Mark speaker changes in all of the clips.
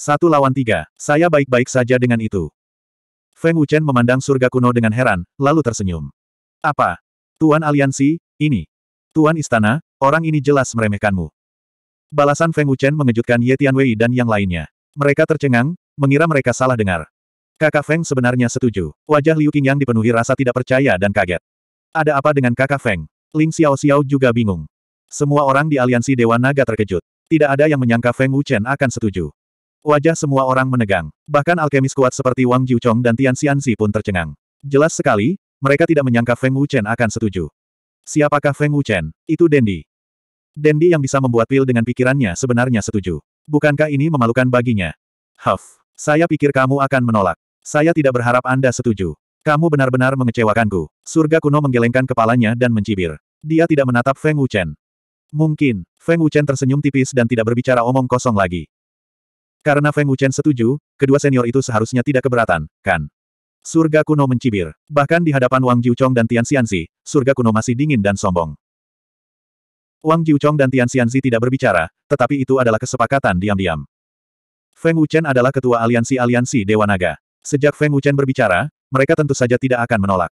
Speaker 1: Satu lawan tiga, saya baik-baik saja dengan itu. Feng Wuchen memandang surga kuno dengan heran, lalu tersenyum. Apa? Tuan aliansi, ini. Tuan istana, orang ini jelas meremehkanmu. Balasan Feng Wuchen mengejutkan Ye Tianwei dan yang lainnya. Mereka tercengang, mengira mereka salah dengar. Kakak Feng sebenarnya setuju. Wajah Liu Qingyang dipenuhi rasa tidak percaya dan kaget. Ada apa dengan kakak Feng? Ling Xiao Xiao juga bingung. Semua orang di aliansi Dewa Naga terkejut. Tidak ada yang menyangka Feng Wuchen akan setuju. Wajah semua orang menegang. Bahkan alkemis kuat seperti Wang Jiuchong dan Tian Xianzi pun tercengang. Jelas sekali, mereka tidak menyangka Feng Wuchen akan setuju. Siapakah Feng Wuchen? Itu Dendi. Dendi yang bisa membuat pil dengan pikirannya sebenarnya setuju. Bukankah ini memalukan baginya? Huff, saya pikir kamu akan menolak. Saya tidak berharap Anda setuju. Kamu benar-benar mengecewakanku. Surga kuno menggelengkan kepalanya dan mencibir. Dia tidak menatap Feng Wuchen. Mungkin, Feng Wuchen tersenyum tipis dan tidak berbicara omong kosong lagi. Karena Feng Wuchen setuju, kedua senior itu seharusnya tidak keberatan, kan? Surga kuno mencibir. Bahkan di hadapan Wang Jiuchong dan Tian Xianzi, surga kuno masih dingin dan sombong. Wang Jiuchong dan Tian Xianzi tidak berbicara, tetapi itu adalah kesepakatan diam-diam. Feng Wuchen adalah ketua aliansi-aliansi Dewa Naga. Sejak Feng Wuchen berbicara, mereka tentu saja tidak akan menolak.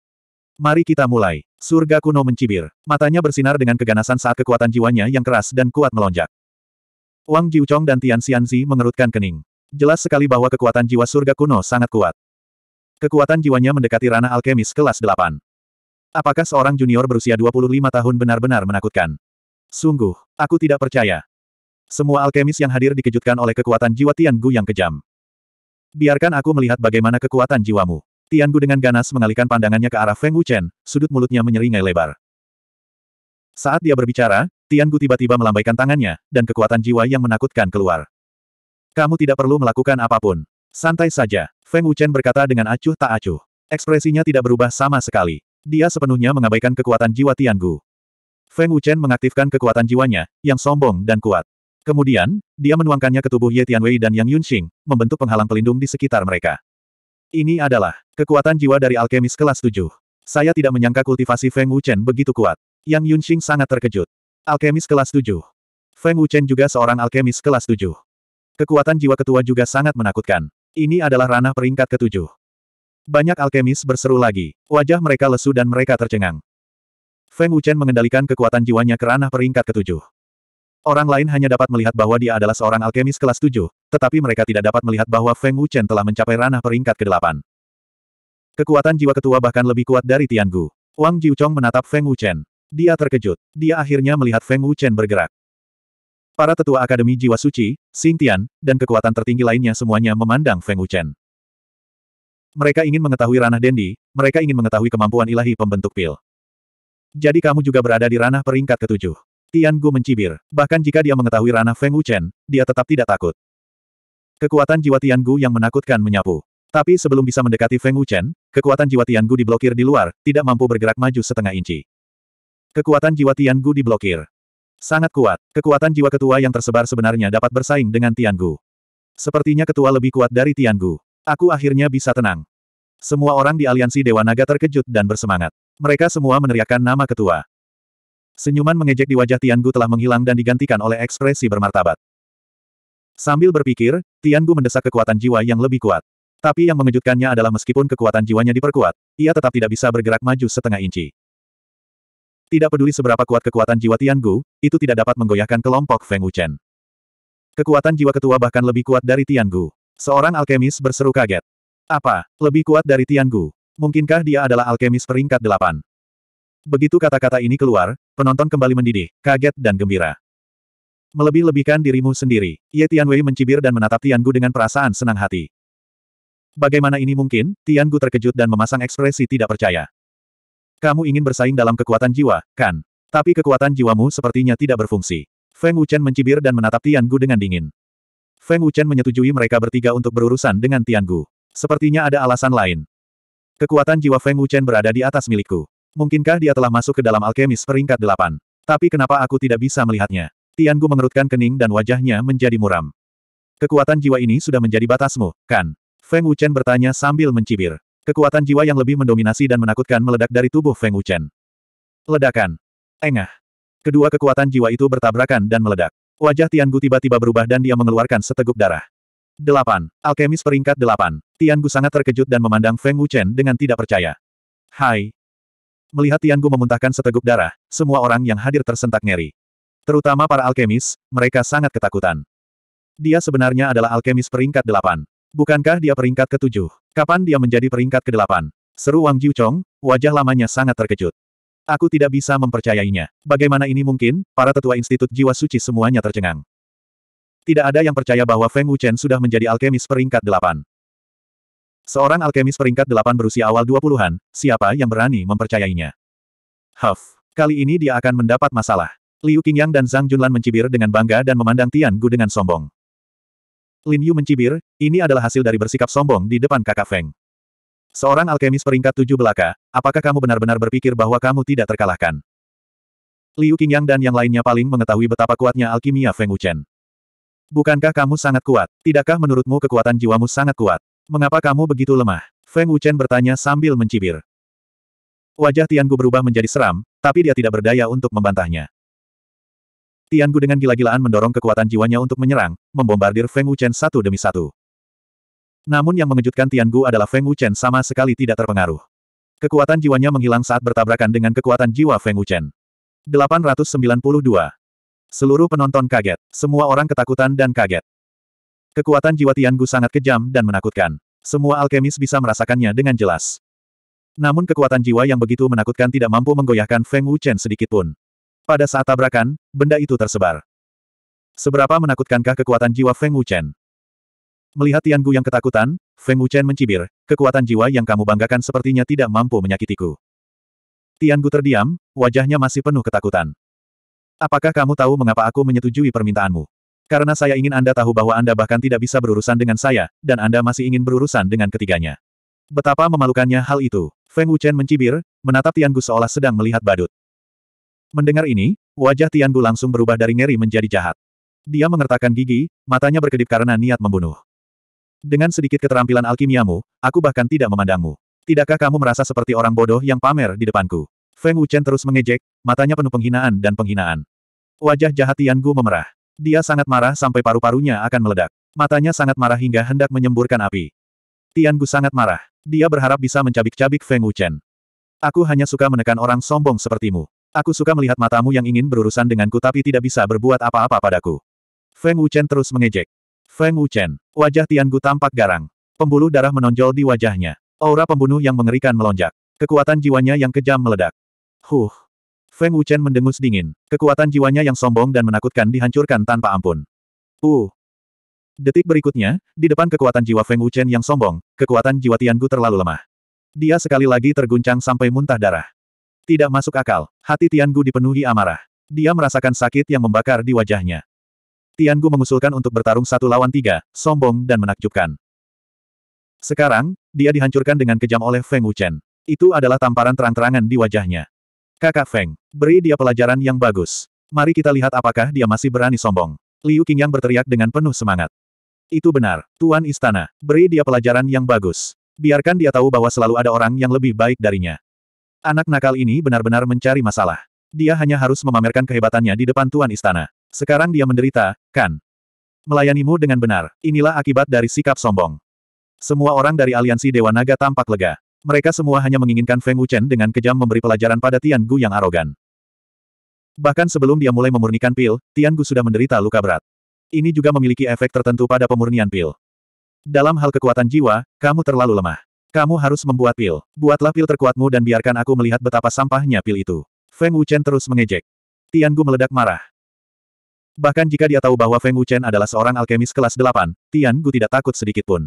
Speaker 1: Mari kita mulai. Surga kuno mencibir. Matanya bersinar dengan keganasan saat kekuatan jiwanya yang keras dan kuat melonjak. Wang Jiuchong dan Tian Xianzi mengerutkan kening. Jelas sekali bahwa kekuatan jiwa surga kuno sangat kuat. Kekuatan jiwanya mendekati ranah alkemis kelas 8. Apakah seorang junior berusia 25 tahun benar-benar menakutkan? Sungguh, aku tidak percaya. Semua alkemis yang hadir dikejutkan oleh kekuatan jiwa Tian Gu yang kejam. Biarkan aku melihat bagaimana kekuatan jiwamu. Tian Gu dengan ganas mengalihkan pandangannya ke arah Feng Wuchen, sudut mulutnya menyeringai lebar. Saat dia berbicara, Tian Gu tiba-tiba melambaikan tangannya, dan kekuatan jiwa yang menakutkan keluar. Kamu tidak perlu melakukan apapun. Santai saja, Feng Wuchen berkata dengan acuh tak acuh. Ekspresinya tidak berubah sama sekali. Dia sepenuhnya mengabaikan kekuatan jiwa Tian Gu. Feng Wuchen mengaktifkan kekuatan jiwanya, yang sombong dan kuat. Kemudian, dia menuangkannya ke tubuh Ye Tianwei dan Yang Yunxing, membentuk penghalang pelindung di sekitar mereka. Ini adalah kekuatan jiwa dari alkemis kelas 7. Saya tidak menyangka kultivasi Feng Wuchen begitu kuat. Yang Yunxing sangat terkejut. Alkemis kelas 7. Feng Wuchen juga seorang alkemis kelas 7. Kekuatan jiwa ketua juga sangat menakutkan. Ini adalah ranah peringkat ketujuh. Banyak alkemis berseru lagi. Wajah mereka lesu dan mereka tercengang. Feng Wuchen mengendalikan kekuatan jiwanya ke ranah peringkat ketujuh. Orang lain hanya dapat melihat bahwa dia adalah seorang alkemis kelas 7, tetapi mereka tidak dapat melihat bahwa Feng Wuchen telah mencapai ranah peringkat ke-8. Kekuatan jiwa ketua bahkan lebih kuat dari Tian Gu. Wang Jiuchong menatap Feng Wuchen. Dia terkejut. Dia akhirnya melihat Feng Wuchen bergerak. Para tetua Akademi Jiwa Suci, Xing Tian, dan kekuatan tertinggi lainnya semuanya memandang Feng Wuchen. Mereka ingin mengetahui ranah Dendi, mereka ingin mengetahui kemampuan ilahi pembentuk pil. Jadi kamu juga berada di ranah peringkat ketujuh. Tian Gu mencibir. Bahkan jika dia mengetahui ranah Feng Wuchen, dia tetap tidak takut. Kekuatan jiwa Tian Gu yang menakutkan menyapu. Tapi sebelum bisa mendekati Feng Wuchen, kekuatan jiwa Tian Gu diblokir di luar, tidak mampu bergerak maju setengah inci. Kekuatan jiwa Tian Gu diblokir. Sangat kuat. Kekuatan jiwa ketua yang tersebar sebenarnya dapat bersaing dengan Tian Gu. Sepertinya ketua lebih kuat dari Tian Gu. Aku akhirnya bisa tenang. Semua orang di aliansi Dewa Naga terkejut dan bersemangat. Mereka semua meneriakkan nama ketua. Senyuman mengejek di wajah Tian Gu telah menghilang dan digantikan oleh ekspresi bermartabat. Sambil berpikir, Tian Gu mendesak kekuatan jiwa yang lebih kuat. Tapi yang mengejutkannya adalah meskipun kekuatan jiwanya diperkuat, ia tetap tidak bisa bergerak maju setengah inci. Tidak peduli seberapa kuat kekuatan jiwa Tian Gu, itu tidak dapat menggoyahkan kelompok Feng Wuchen. Kekuatan jiwa ketua bahkan lebih kuat dari Tian Gu. Seorang alkemis berseru kaget. Apa? Lebih kuat dari Tian Gu? Mungkinkah dia adalah alkemis peringkat delapan? Begitu kata-kata ini keluar, penonton kembali mendidih, kaget dan gembira. Melebih-lebihkan dirimu sendiri, Ye Tianwei mencibir dan menatap Tian Gu dengan perasaan senang hati. Bagaimana ini mungkin? Tian Gu terkejut dan memasang ekspresi tidak percaya. Kamu ingin bersaing dalam kekuatan jiwa, kan? Tapi kekuatan jiwamu sepertinya tidak berfungsi. Feng Wuchen mencibir dan menatap Tian Gu dengan dingin. Feng Wuchen menyetujui mereka bertiga untuk berurusan dengan Tian Gu. Sepertinya ada alasan lain. Kekuatan jiwa Feng Wuchen berada di atas milikku. Mungkinkah dia telah masuk ke dalam alkemis peringkat delapan? Tapi kenapa aku tidak bisa melihatnya? Tian Gu mengerutkan kening dan wajahnya menjadi muram. Kekuatan jiwa ini sudah menjadi batasmu, kan? Feng Wuchen bertanya sambil mencibir. Kekuatan jiwa yang lebih mendominasi dan menakutkan meledak dari tubuh Feng Wuchen. Ledakan. Engah. Kedua kekuatan jiwa itu bertabrakan dan meledak. Wajah Tian Gu tiba-tiba berubah dan dia mengeluarkan seteguk darah. 8. Alkemis peringkat 8. Gu sangat terkejut dan memandang Feng Wuchen dengan tidak percaya. Hai. Melihat Tian Gu memuntahkan seteguk darah, semua orang yang hadir tersentak ngeri. Terutama para alkemis, mereka sangat ketakutan. Dia sebenarnya adalah alkemis peringkat 8. Bukankah dia peringkat ketujuh? Kapan dia menjadi peringkat kedelapan? Seru Wang Jiuchong, wajah lamanya sangat terkejut. Aku tidak bisa mempercayainya. Bagaimana ini mungkin? Para tetua Institut Jiwa Suci semuanya tercengang. Tidak ada yang percaya bahwa Feng Wuchen sudah menjadi alkemis peringkat delapan. Seorang alkemis peringkat delapan berusia awal 20-an, siapa yang berani mempercayainya? Huff. Kali ini dia akan mendapat masalah. Liu Qingyang dan Zhang Junlan mencibir dengan bangga dan memandang Tian Gu dengan sombong. Lin Yu mencibir, ini adalah hasil dari bersikap sombong di depan kakak Feng. Seorang alkemis peringkat tujuh belaka, apakah kamu benar-benar berpikir bahwa kamu tidak terkalahkan? Liu Qingyang dan yang lainnya paling mengetahui betapa kuatnya alkimia Feng Wuchen. Bukankah kamu sangat kuat? Tidakkah menurutmu kekuatan jiwamu sangat kuat? Mengapa kamu begitu lemah? Feng Wuchen bertanya sambil mencibir. Wajah Tian Gu berubah menjadi seram, tapi dia tidak berdaya untuk membantahnya. Tian Gu dengan gila-gilaan mendorong kekuatan jiwanya untuk menyerang, membombardir Feng Wuchen satu demi satu. Namun yang mengejutkan Tian Gu adalah Feng Wuchen sama sekali tidak terpengaruh. Kekuatan jiwanya menghilang saat bertabrakan dengan kekuatan jiwa Feng Wuchen. 892. Seluruh penonton kaget, semua orang ketakutan dan kaget. Kekuatan jiwa Tian Gu sangat kejam dan menakutkan. Semua alkemis bisa merasakannya dengan jelas. Namun kekuatan jiwa yang begitu menakutkan tidak mampu menggoyahkan Feng Wuchen sedikitpun. Pada saat tabrakan, benda itu tersebar. Seberapa menakutkankah kekuatan jiwa Feng Wuchen? Melihat Tian Gu yang ketakutan, Feng Wuchen mencibir, kekuatan jiwa yang kamu banggakan sepertinya tidak mampu menyakitiku. Tian Gu terdiam, wajahnya masih penuh ketakutan. Apakah kamu tahu mengapa aku menyetujui permintaanmu? Karena saya ingin Anda tahu bahwa Anda bahkan tidak bisa berurusan dengan saya, dan Anda masih ingin berurusan dengan ketiganya. Betapa memalukannya hal itu. Feng Wuchen mencibir, menatap Tian Gu seolah sedang melihat badut. Mendengar ini, wajah Tian Gu langsung berubah dari ngeri menjadi jahat. Dia mengertakkan gigi, matanya berkedip karena niat membunuh. Dengan sedikit keterampilan alkimiamu, aku bahkan tidak memandangmu. Tidakkah kamu merasa seperti orang bodoh yang pamer di depanku? Feng Wuchen terus mengejek, matanya penuh penghinaan dan penghinaan. Wajah jahat Tian Gu memerah. Dia sangat marah sampai paru-parunya akan meledak. Matanya sangat marah hingga hendak menyemburkan api. Tian Gu sangat marah. Dia berharap bisa mencabik-cabik Feng Wuchen. Aku hanya suka menekan orang sombong sepertimu. Aku suka melihat matamu yang ingin berurusan denganku tapi tidak bisa berbuat apa-apa padaku. Feng Wuchen terus mengejek. Feng Wuchen, wajah Tian Gu tampak garang. Pembuluh darah menonjol di wajahnya. Aura pembunuh yang mengerikan melonjak. Kekuatan jiwanya yang kejam meledak. Huh. Feng Wuchen mendengus dingin. Kekuatan jiwanya yang sombong dan menakutkan dihancurkan tanpa ampun. Uh, Detik berikutnya, di depan kekuatan jiwa Feng Wuchen yang sombong, kekuatan jiwa Tian Gu terlalu lemah. Dia sekali lagi terguncang sampai muntah darah. Tidak masuk akal, hati Tiangu dipenuhi amarah. Dia merasakan sakit yang membakar di wajahnya. Tiangu mengusulkan untuk bertarung satu lawan tiga, sombong dan menakjubkan. Sekarang, dia dihancurkan dengan kejam oleh Feng Wuchen. Itu adalah tamparan terang-terangan di wajahnya. Kakak Feng, beri dia pelajaran yang bagus. Mari kita lihat apakah dia masih berani sombong. Liu Qingyang berteriak dengan penuh semangat. Itu benar, Tuan Istana, beri dia pelajaran yang bagus. Biarkan dia tahu bahwa selalu ada orang yang lebih baik darinya. Anak nakal ini benar-benar mencari masalah. Dia hanya harus memamerkan kehebatannya di depan Tuan Istana. Sekarang dia menderita, kan? Melayanimu dengan benar, inilah akibat dari sikap sombong. Semua orang dari aliansi Dewa Naga tampak lega. Mereka semua hanya menginginkan Feng Wuchen dengan kejam memberi pelajaran pada Tian Gu yang arogan. Bahkan sebelum dia mulai memurnikan pil, Tian Gu sudah menderita luka berat. Ini juga memiliki efek tertentu pada pemurnian pil. Dalam hal kekuatan jiwa, kamu terlalu lemah. Kamu harus membuat pil. Buatlah pil terkuatmu dan biarkan aku melihat betapa sampahnya pil itu. Feng Wuchen terus mengejek. Tian Gu meledak marah. Bahkan jika dia tahu bahwa Feng Wuchen adalah seorang alkemis kelas 8, Tian Gu tidak takut sedikit pun.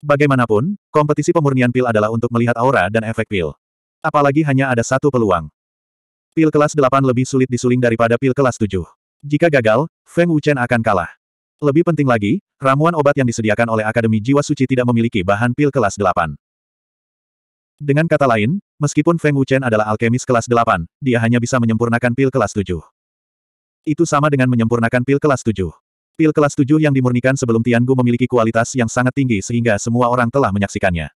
Speaker 1: Bagaimanapun, kompetisi pemurnian pil adalah untuk melihat aura dan efek pil. Apalagi hanya ada satu peluang. Pil kelas 8 lebih sulit disuling daripada pil kelas 7. Jika gagal, Feng Wuchen akan kalah. Lebih penting lagi, ramuan obat yang disediakan oleh Akademi Jiwa Suci tidak memiliki bahan pil kelas 8. Dengan kata lain, meskipun Feng Wuchen adalah alkemis kelas 8, dia hanya bisa menyempurnakan pil kelas 7. Itu sama dengan menyempurnakan pil kelas 7. Pil kelas 7 yang dimurnikan sebelum Tian Gu memiliki kualitas yang sangat tinggi sehingga semua orang telah menyaksikannya.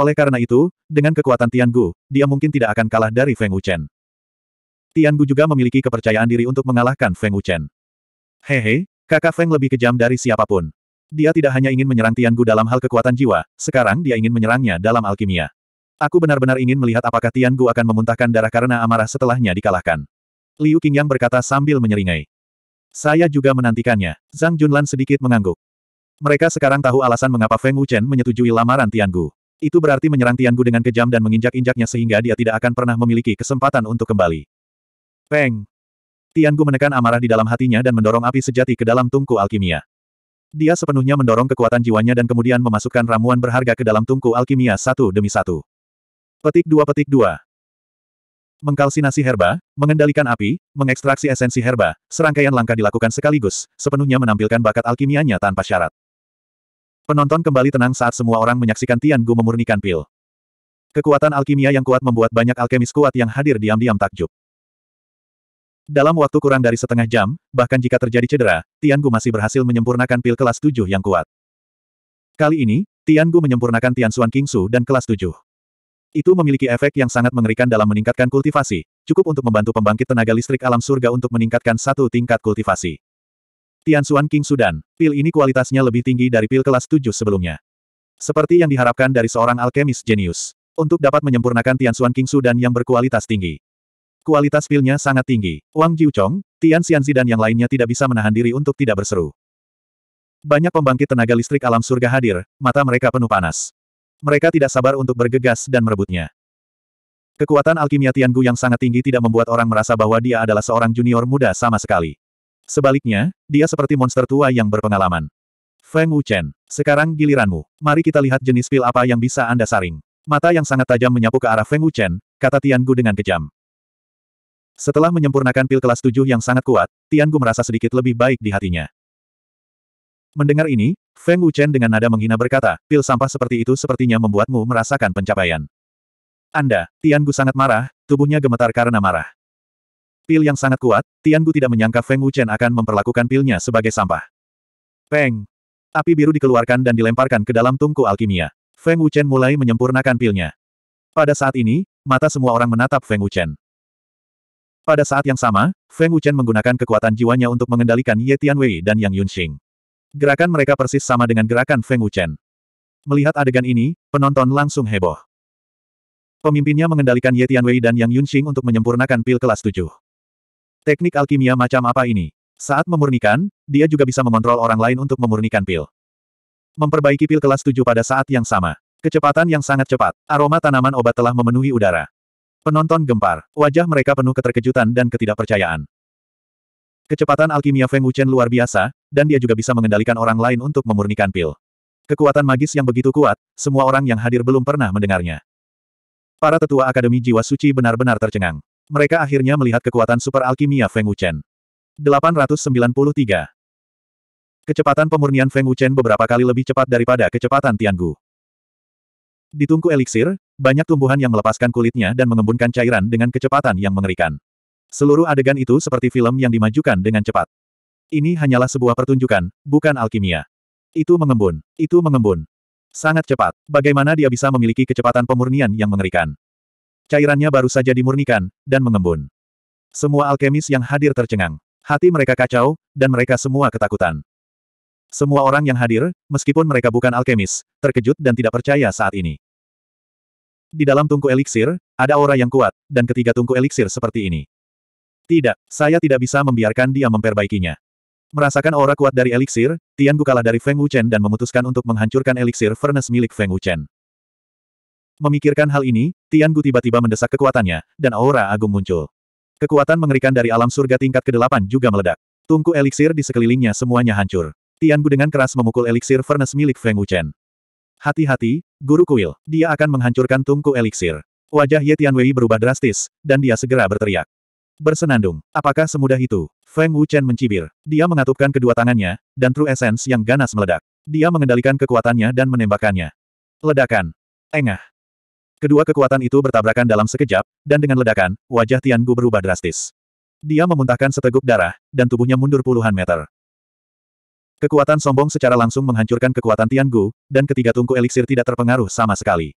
Speaker 1: Oleh karena itu, dengan kekuatan Tian Gu, dia mungkin tidak akan kalah dari Feng Wuchen. Gu juga memiliki kepercayaan diri untuk mengalahkan Feng Wuchen. Hehe, kakak Feng lebih kejam dari siapapun. Dia tidak hanya ingin menyerang Tiangu dalam hal kekuatan jiwa, sekarang dia ingin menyerangnya dalam alkimia. Aku benar-benar ingin melihat apakah Tiangu akan memuntahkan darah karena amarah setelahnya dikalahkan. Liu Qingyang berkata sambil menyeringai. Saya juga menantikannya. Zhang Junlan sedikit mengangguk. Mereka sekarang tahu alasan mengapa Feng Wuchen menyetujui lamaran Tiangu. Itu berarti menyerang Tiangu dengan kejam dan menginjak-injaknya sehingga dia tidak akan pernah memiliki kesempatan untuk kembali. Peng! Tiangu menekan amarah di dalam hatinya dan mendorong api sejati ke dalam tungku alkimia. Dia sepenuhnya mendorong kekuatan jiwanya dan kemudian memasukkan ramuan berharga ke dalam tungku alkimia satu demi satu. Petik dua petik dua. Mengkalsinasi herba, mengendalikan api, mengekstraksi esensi herba, serangkaian langkah dilakukan sekaligus, sepenuhnya menampilkan bakat alkimianya tanpa syarat. Penonton kembali tenang saat semua orang menyaksikan Tian Gu memurnikan pil. Kekuatan alkimia yang kuat membuat banyak alkemis kuat yang hadir diam-diam takjub. Dalam waktu kurang dari setengah jam, bahkan jika terjadi cedera, Tian Gu masih berhasil menyempurnakan pil kelas 7 yang kuat. Kali ini, Tian Gu menyempurnakan Tian Xuan Su dan kelas 7. Itu memiliki efek yang sangat mengerikan dalam meningkatkan kultivasi, cukup untuk membantu pembangkit tenaga listrik alam surga untuk meningkatkan satu tingkat kultivasi. Tian Xuan Kingsu dan pil ini kualitasnya lebih tinggi dari pil kelas 7 sebelumnya. Seperti yang diharapkan dari seorang alkemis jenius. Untuk dapat menyempurnakan Tian Xuan Su dan yang berkualitas tinggi. Kualitas pilnya sangat tinggi. Wang Jiuchong, Tian Xianzi dan yang lainnya tidak bisa menahan diri untuk tidak berseru. Banyak pembangkit tenaga listrik alam surga hadir, mata mereka penuh panas. Mereka tidak sabar untuk bergegas dan merebutnya. Kekuatan alkimia Tian Gu yang sangat tinggi tidak membuat orang merasa bahwa dia adalah seorang junior muda sama sekali. Sebaliknya, dia seperti monster tua yang berpengalaman. Feng Wuchen, sekarang giliranmu. Mari kita lihat jenis pil apa yang bisa Anda saring. Mata yang sangat tajam menyapu ke arah Feng Wuchen, kata Tian Gu dengan kejam. Setelah menyempurnakan pil kelas 7 yang sangat kuat, Tian Gu merasa sedikit lebih baik di hatinya. Mendengar ini, Feng Wuchen dengan nada menghina berkata, pil sampah seperti itu sepertinya membuatmu merasakan pencapaian. Anda, Tian Gu sangat marah, tubuhnya gemetar karena marah. Pil yang sangat kuat, Tian Gu tidak menyangka Feng Wuchen akan memperlakukan pilnya sebagai sampah. Peng! Api biru dikeluarkan dan dilemparkan ke dalam tungku alkimia. Feng Wuchen mulai menyempurnakan pilnya. Pada saat ini, mata semua orang menatap Feng Wuchen. Pada saat yang sama, Feng Wuchen menggunakan kekuatan jiwanya untuk mengendalikan Ye Tianwei dan Yang Yunxing. Gerakan mereka persis sama dengan gerakan Feng Wuchen. Melihat adegan ini, penonton langsung heboh. Pemimpinnya mengendalikan Ye Tianwei dan Yang Yunxing untuk menyempurnakan pil kelas 7. Teknik alkimia macam apa ini? Saat memurnikan, dia juga bisa mengontrol orang lain untuk memurnikan pil. Memperbaiki pil kelas 7 pada saat yang sama. Kecepatan yang sangat cepat, aroma tanaman obat telah memenuhi udara. Penonton gempar, wajah mereka penuh keterkejutan dan ketidakpercayaan. Kecepatan alkimia Feng Wuchen luar biasa, dan dia juga bisa mengendalikan orang lain untuk memurnikan pil. Kekuatan magis yang begitu kuat, semua orang yang hadir belum pernah mendengarnya. Para tetua Akademi Jiwa Suci benar-benar tercengang. Mereka akhirnya melihat kekuatan super alkimia Feng Wuchen. 893. Kecepatan pemurnian Feng Wuchen beberapa kali lebih cepat daripada kecepatan Tian Gu. Di tungku eliksir, banyak tumbuhan yang melepaskan kulitnya dan mengembunkan cairan dengan kecepatan yang mengerikan. Seluruh adegan itu seperti film yang dimajukan dengan cepat. Ini hanyalah sebuah pertunjukan, bukan alkimia. Itu mengembun, itu mengembun. Sangat cepat, bagaimana dia bisa memiliki kecepatan pemurnian yang mengerikan. Cairannya baru saja dimurnikan, dan mengembun. Semua alkemis yang hadir tercengang. Hati mereka kacau, dan mereka semua ketakutan. Semua orang yang hadir, meskipun mereka bukan alkemis, terkejut dan tidak percaya saat ini. Di dalam tungku eliksir, ada aura yang kuat, dan ketiga tungku eliksir seperti ini. Tidak, saya tidak bisa membiarkan dia memperbaikinya. Merasakan aura kuat dari eliksir, Tian Gu kalah dari Feng Wuchen dan memutuskan untuk menghancurkan eliksir furnace milik Feng Wuchen. Memikirkan hal ini, Tian Gu tiba-tiba mendesak kekuatannya, dan aura agung muncul. Kekuatan mengerikan dari alam surga tingkat ke-8 juga meledak. Tungku eliksir di sekelilingnya semuanya hancur. Tian Bu dengan keras memukul eliksir furnace milik Feng Wuchen. Hati-hati, Guru Kuil, dia akan menghancurkan tungku eliksir. Wajah Ye Tian Wei berubah drastis, dan dia segera berteriak. Bersenandung, apakah semudah itu? Feng Wuchen mencibir. Dia mengatupkan kedua tangannya, dan True Essence yang ganas meledak. Dia mengendalikan kekuatannya dan menembakkannya. Ledakan. Engah. Kedua kekuatan itu bertabrakan dalam sekejap, dan dengan ledakan, wajah Tian Gu berubah drastis. Dia memuntahkan seteguk darah, dan tubuhnya mundur puluhan meter. Kekuatan sombong secara langsung menghancurkan kekuatan Tian Gu dan ketiga tungku eliksir tidak terpengaruh sama sekali.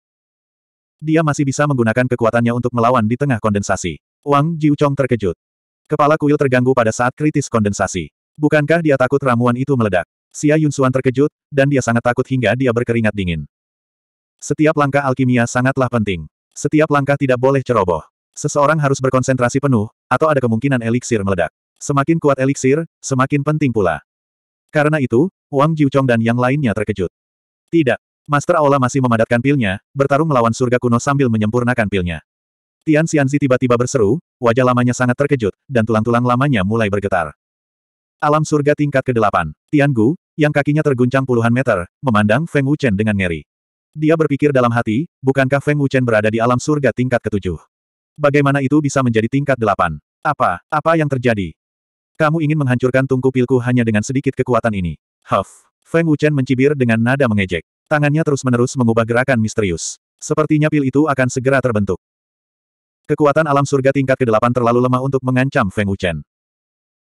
Speaker 1: Dia masih bisa menggunakan kekuatannya untuk melawan di tengah kondensasi. Wang Jiuchong terkejut. Kepala kuil terganggu pada saat kritis kondensasi. Bukankah dia takut ramuan itu meledak? Xia Yunsuan terkejut, dan dia sangat takut hingga dia berkeringat dingin. Setiap langkah alkimia sangatlah penting. Setiap langkah tidak boleh ceroboh. Seseorang harus berkonsentrasi penuh, atau ada kemungkinan eliksir meledak. Semakin kuat eliksir, semakin penting pula. Karena itu, Wang Jiuchong dan yang lainnya terkejut. Tidak. Master Aula masih memadatkan pilnya, bertarung melawan surga kuno sambil menyempurnakan pilnya. Tian Xianzi tiba-tiba berseru, wajah lamanya sangat terkejut, dan tulang-tulang lamanya mulai bergetar. Alam surga tingkat ke-8, Tian Gu, yang kakinya terguncang puluhan meter, memandang Feng Wuchen dengan ngeri. Dia berpikir dalam hati, bukankah Feng Wuchen berada di alam surga tingkat ketujuh? Bagaimana itu bisa menjadi tingkat delapan? Apa, apa yang terjadi? Kamu ingin menghancurkan tungku pilku hanya dengan sedikit kekuatan ini. Huff. Feng Wuchen mencibir dengan nada mengejek. Tangannya terus-menerus mengubah gerakan misterius. Sepertinya pil itu akan segera terbentuk. Kekuatan alam surga tingkat ke-8 terlalu lemah untuk mengancam Feng Wuchen.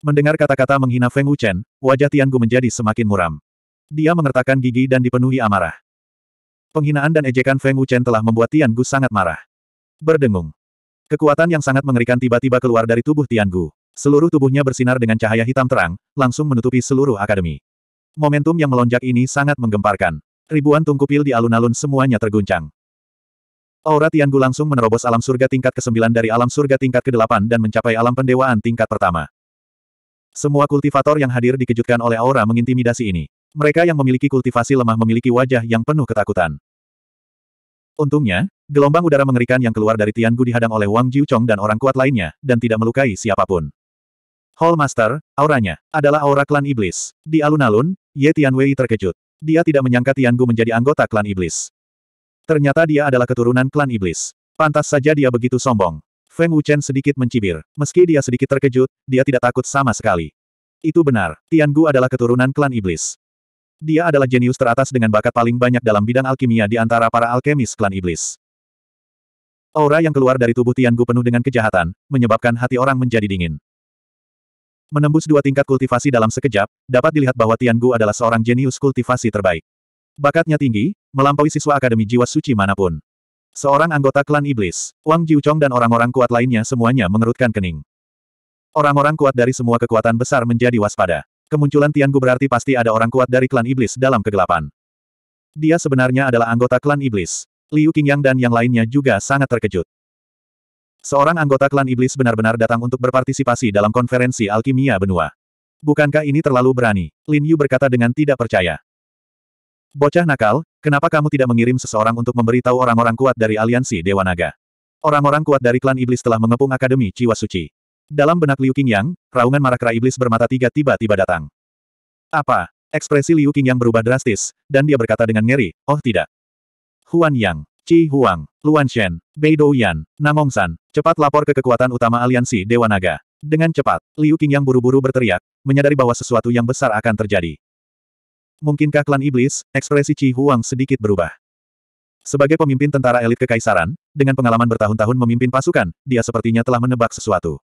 Speaker 1: Mendengar kata-kata menghina Feng Wuchen, wajah Tian Gu menjadi semakin muram. Dia mengertakkan gigi dan dipenuhi amarah. Penghinaan dan ejekan Feng Wuchen telah membuat Tian Gu sangat marah. Berdengung. Kekuatan yang sangat mengerikan tiba-tiba keluar dari tubuh Tian Gu. Seluruh tubuhnya bersinar dengan cahaya hitam terang, langsung menutupi seluruh akademi. Momentum yang melonjak ini sangat menggemparkan. Ribuan tungkupil di alun-alun semuanya terguncang. Aura Tianggu langsung menerobos alam surga tingkat ke-9 dari alam surga tingkat ke-8 dan mencapai alam pendewaan tingkat pertama. Semua kultivator yang hadir dikejutkan oleh aura mengintimidasi ini. Mereka yang memiliki kultivasi lemah memiliki wajah yang penuh ketakutan. Untungnya, gelombang udara mengerikan yang keluar dari Tiangu dihadang oleh Wang Jiuchong dan orang kuat lainnya, dan tidak melukai siapapun. Hallmaster, auranya, adalah aura klan iblis. Di alun-alun, Ye Tianwei terkejut. Dia tidak menyangka Tiangu menjadi anggota klan iblis. Ternyata dia adalah keturunan klan iblis. Pantas saja dia begitu sombong. Feng Wuchen sedikit mencibir. Meski dia sedikit terkejut, dia tidak takut sama sekali. Itu benar, Tiangu adalah keturunan klan iblis. Dia adalah jenius teratas dengan bakat paling banyak dalam bidang alkimia di antara para alkemis klan iblis. Aura yang keluar dari tubuh Tiangu penuh dengan kejahatan, menyebabkan hati orang menjadi dingin. Menembus dua tingkat kultivasi dalam sekejap, dapat dilihat bahwa Tian Gu adalah seorang jenius kultivasi terbaik. Bakatnya tinggi, melampaui siswa Akademi Jiwa Suci manapun. Seorang anggota klan iblis, Wang Jiuchong dan orang-orang kuat lainnya semuanya mengerutkan kening. Orang-orang kuat dari semua kekuatan besar menjadi waspada. Kemunculan Tian Gu berarti pasti ada orang kuat dari klan iblis dalam kegelapan. Dia sebenarnya adalah anggota klan iblis. Liu Qingyang dan yang lainnya juga sangat terkejut. Seorang anggota klan iblis benar-benar datang untuk berpartisipasi dalam konferensi alkimia benua. Bukankah ini terlalu berani? Lin Yu berkata dengan tidak percaya. Bocah nakal, kenapa kamu tidak mengirim seseorang untuk memberitahu orang-orang kuat dari aliansi Dewa Naga? Orang-orang kuat dari klan iblis telah mengepung Akademi Jiwa Suci. Dalam benak Liu Qingyang, raungan marah kera iblis bermata tiga tiba-tiba datang. Apa? Ekspresi Liu Qingyang berubah drastis, dan dia berkata dengan ngeri, oh tidak. Huan Yang. Chi Huang, Luan Shen, Bei Douyan, Namong San, cepat lapor ke kekuatan utama aliansi Dewa Naga. Dengan cepat, Liu Qing yang buru-buru berteriak, menyadari bahwa sesuatu yang besar akan terjadi. Mungkinkah klan iblis, ekspresi Chi Huang sedikit berubah. Sebagai pemimpin tentara elit kekaisaran, dengan pengalaman bertahun-tahun memimpin pasukan, dia sepertinya telah menebak sesuatu.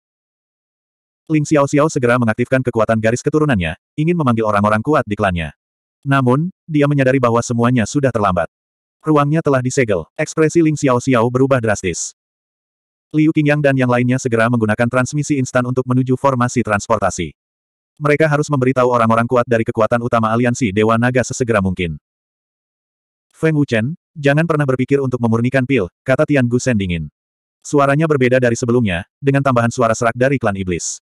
Speaker 1: Ling Xiao Xiao segera mengaktifkan kekuatan garis keturunannya, ingin memanggil orang-orang kuat di klannya. Namun, dia menyadari bahwa semuanya sudah terlambat. Ruangnya telah disegel. Ekspresi Ling Xiao Xiao berubah drastis. Liu Qingyang dan yang lainnya segera menggunakan transmisi instan untuk menuju formasi transportasi. Mereka harus memberitahu orang-orang kuat dari kekuatan utama aliansi Dewa Naga sesegera mungkin. Feng Wuchen, jangan pernah berpikir untuk memurnikan pil, kata Tian Gu dingin. Suaranya berbeda dari sebelumnya, dengan tambahan suara serak dari klan iblis.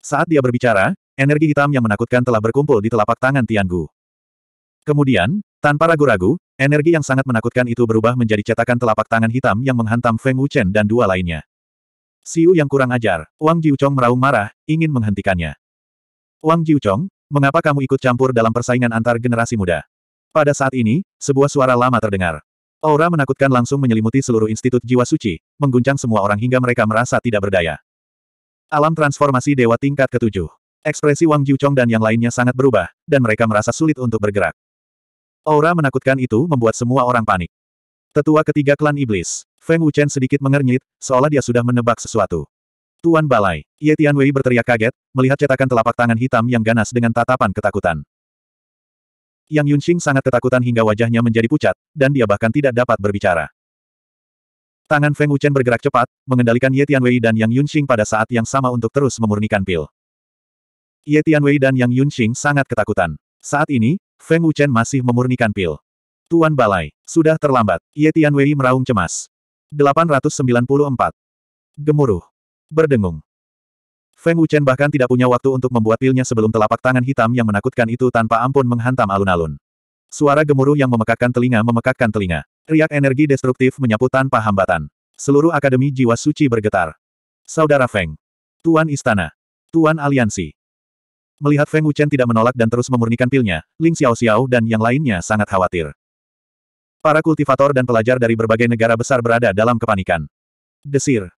Speaker 1: Saat dia berbicara, energi hitam yang menakutkan telah berkumpul di telapak tangan Tian Gu. Kemudian, tanpa ragu-ragu, Energi yang sangat menakutkan itu berubah menjadi cetakan telapak tangan hitam yang menghantam Feng Wuchen dan dua lainnya. Siu yang kurang ajar, Wang Jiuchong meraung marah, ingin menghentikannya. Wang Jiuchong, mengapa kamu ikut campur dalam persaingan antar generasi muda? Pada saat ini, sebuah suara lama terdengar. Aura menakutkan langsung menyelimuti seluruh Institut Jiwa Suci, mengguncang semua orang hingga mereka merasa tidak berdaya. Alam transformasi dewa tingkat ketujuh. Ekspresi Wang Jiuchong dan yang lainnya sangat berubah, dan mereka merasa sulit untuk bergerak. Aura menakutkan itu membuat semua orang panik. Tetua ketiga klan iblis, Feng Wuchen sedikit mengernyit, seolah dia sudah menebak sesuatu. Tuan Balai, Ye Tianwei berteriak kaget, melihat cetakan telapak tangan hitam yang ganas dengan tatapan ketakutan. Yang Yunxing sangat ketakutan hingga wajahnya menjadi pucat, dan dia bahkan tidak dapat berbicara. Tangan Feng Wuchen bergerak cepat, mengendalikan Ye Tianwei dan Yang Yunxing pada saat yang sama untuk terus memurnikan pil. Ye Tianwei dan Yang Yunxing sangat ketakutan. Saat ini, Feng Wuchen masih memurnikan pil. Tuan Balai, sudah terlambat. Ye Tianwei meraung cemas. 894. Gemuruh. Berdengung. Feng Wuchen bahkan tidak punya waktu untuk membuat pilnya sebelum telapak tangan hitam yang menakutkan itu tanpa ampun menghantam alun-alun. Suara gemuruh yang memekakkan telinga memekakkan telinga. Riak energi destruktif menyapu tanpa hambatan. Seluruh Akademi Jiwa Suci bergetar. Saudara Feng. Tuan Istana. Tuan Aliansi. Melihat Feng Wuchen tidak menolak dan terus memurnikan pilnya, Ling Xiao Xiao dan yang lainnya sangat khawatir. Para kultivator dan pelajar dari berbagai negara besar berada dalam kepanikan. Desir.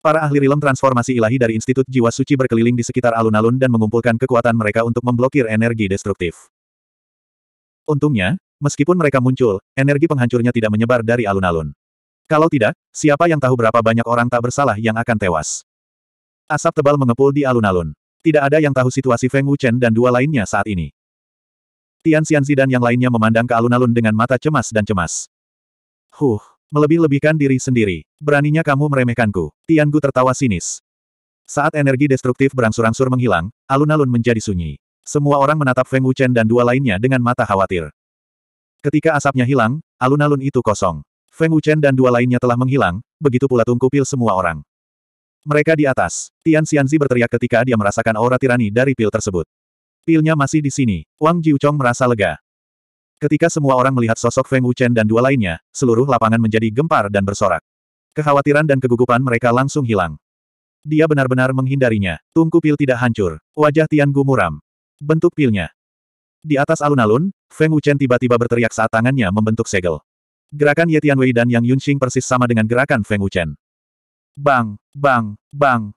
Speaker 1: Para ahli rilem transformasi ilahi dari Institut Jiwa Suci berkeliling di sekitar alun-alun dan mengumpulkan kekuatan mereka untuk memblokir energi destruktif. Untungnya, meskipun mereka muncul, energi penghancurnya tidak menyebar dari alun-alun. Kalau tidak, siapa yang tahu berapa banyak orang tak bersalah yang akan tewas. Asap tebal mengepul di alun-alun. Tidak ada yang tahu situasi Feng Wuchen dan dua lainnya saat ini. Tian Xianzi dan yang lainnya memandang ke alun-alun dengan mata cemas dan cemas. Huh, melebih-lebihkan diri sendiri. Beraninya kamu meremehkanku. Tian Gu tertawa sinis. Saat energi destruktif berangsur-angsur menghilang, alun-alun menjadi sunyi. Semua orang menatap Feng Wuchen dan dua lainnya dengan mata khawatir. Ketika asapnya hilang, alun-alun itu kosong. Feng Wuchen dan dua lainnya telah menghilang, begitu pula tungku pil semua orang. Mereka di atas. Tian Xianzi berteriak ketika dia merasakan aura tirani dari pil tersebut. Pilnya masih di sini. Wang Jiuchong merasa lega. Ketika semua orang melihat sosok Feng Wuchen dan dua lainnya, seluruh lapangan menjadi gempar dan bersorak. Kekhawatiran dan kegugupan mereka langsung hilang. Dia benar-benar menghindarinya. Tungku pil tidak hancur. Wajah Tian Gu muram. Bentuk pilnya. Di atas alun-alun, Feng Wuchen tiba-tiba berteriak saat tangannya membentuk segel. Gerakan Ye Tianwei dan Yang Yunxing persis sama dengan gerakan Feng Wuchen. Bang, bang, bang.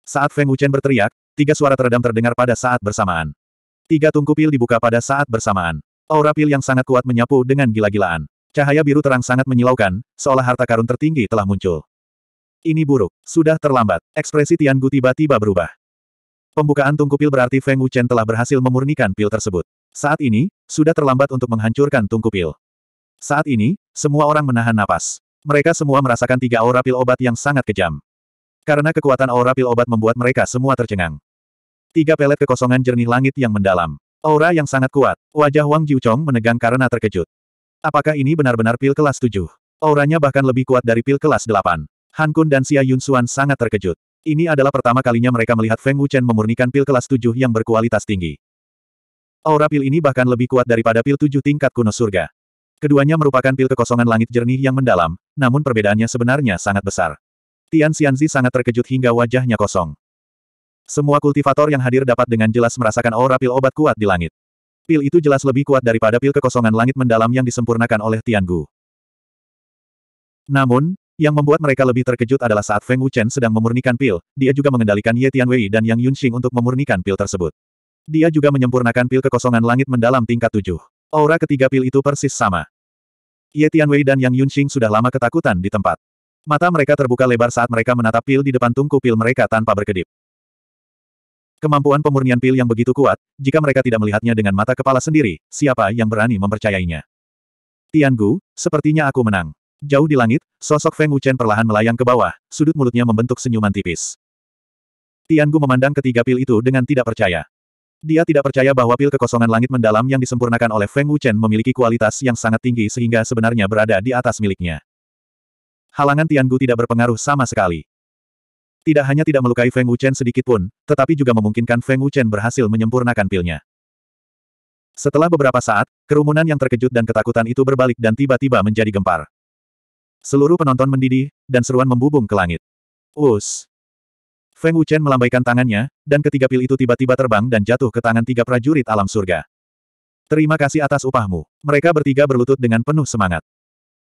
Speaker 1: Saat Feng Wuchen berteriak, tiga suara teredam terdengar pada saat bersamaan. Tiga tungku pil dibuka pada saat bersamaan. Aura pil yang sangat kuat menyapu dengan gila-gilaan. Cahaya biru terang sangat menyilaukan, seolah harta karun tertinggi telah muncul. Ini buruk, sudah terlambat. Ekspresi Tian Gu tiba-tiba berubah. Pembukaan tungku pil berarti Feng Wuchen telah berhasil memurnikan pil tersebut. Saat ini, sudah terlambat untuk menghancurkan tungku pil. Saat ini, semua orang menahan napas. Mereka semua merasakan tiga aura pil obat yang sangat kejam. Karena kekuatan aura pil obat membuat mereka semua tercengang. Tiga pelet kekosongan jernih langit yang mendalam. Aura yang sangat kuat. Wajah Wang Jiuchong menegang karena terkejut. Apakah ini benar-benar pil kelas tujuh? Auranya bahkan lebih kuat dari pil kelas delapan. Han Kun dan Xia Yun Xuan sangat terkejut. Ini adalah pertama kalinya mereka melihat Feng Wuchen memurnikan pil kelas tujuh yang berkualitas tinggi. Aura pil ini bahkan lebih kuat daripada pil tujuh tingkat kuno surga. Keduanya merupakan pil kekosongan langit jernih yang mendalam, namun perbedaannya sebenarnya sangat besar. Tian Xianzi sangat terkejut hingga wajahnya kosong. Semua kultivator yang hadir dapat dengan jelas merasakan aura pil obat kuat di langit. Pil itu jelas lebih kuat daripada pil kekosongan langit mendalam yang disempurnakan oleh Tian Gu. Namun, yang membuat mereka lebih terkejut adalah saat Feng Wuchen sedang memurnikan pil, dia juga mengendalikan Ye Wei dan Yang Yunxing untuk memurnikan pil tersebut. Dia juga menyempurnakan pil kekosongan langit mendalam tingkat tujuh. Aura ketiga pil itu persis sama. Ye Tianwei dan Yang Yunxing sudah lama ketakutan di tempat. Mata mereka terbuka lebar saat mereka menatap pil di depan tungku pil mereka tanpa berkedip. Kemampuan pemurnian pil yang begitu kuat, jika mereka tidak melihatnya dengan mata kepala sendiri, siapa yang berani mempercayainya? Tian Gu, sepertinya aku menang. Jauh di langit, sosok Feng Wuchen perlahan melayang ke bawah, sudut mulutnya membentuk senyuman tipis. Tian Gu memandang ketiga pil itu dengan tidak percaya. Dia tidak percaya bahwa pil kekosongan langit mendalam yang disempurnakan oleh Feng Wuchen memiliki kualitas yang sangat tinggi sehingga sebenarnya berada di atas miliknya. Halangan Tiangu tidak berpengaruh sama sekali. Tidak hanya tidak melukai Feng Wuchen sedikit pun, tetapi juga memungkinkan Feng Wuchen berhasil menyempurnakan pilnya. Setelah beberapa saat, kerumunan yang terkejut dan ketakutan itu berbalik dan tiba-tiba menjadi gempar. Seluruh penonton mendidih, dan seruan membubung ke langit. Us! Feng Wuchen melambaikan tangannya, dan ketiga pil itu tiba-tiba terbang dan jatuh ke tangan tiga prajurit alam surga. Terima kasih atas upahmu. Mereka bertiga berlutut dengan penuh semangat.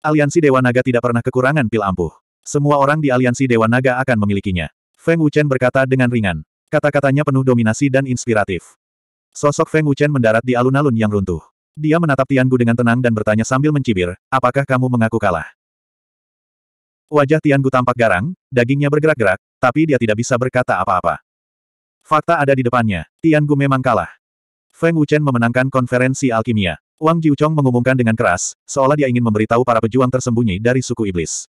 Speaker 1: Aliansi Dewa Naga tidak pernah kekurangan pil ampuh. Semua orang di aliansi Dewa Naga akan memilikinya. Feng Wuchen berkata dengan ringan. Kata-katanya penuh dominasi dan inspiratif. Sosok Feng Wuchen mendarat di alun-alun yang runtuh. Dia menatap Tian Gu dengan tenang dan bertanya sambil mencibir, apakah kamu mengaku kalah? Wajah Tian Gu tampak garang, dagingnya bergerak-gerak, tapi dia tidak bisa berkata apa-apa. Fakta ada di depannya, Tian Gu memang kalah. Feng Wuchen memenangkan konferensi alkimia. Wang Jiuchong mengumumkan dengan keras, seolah dia ingin memberitahu para pejuang tersembunyi dari suku iblis.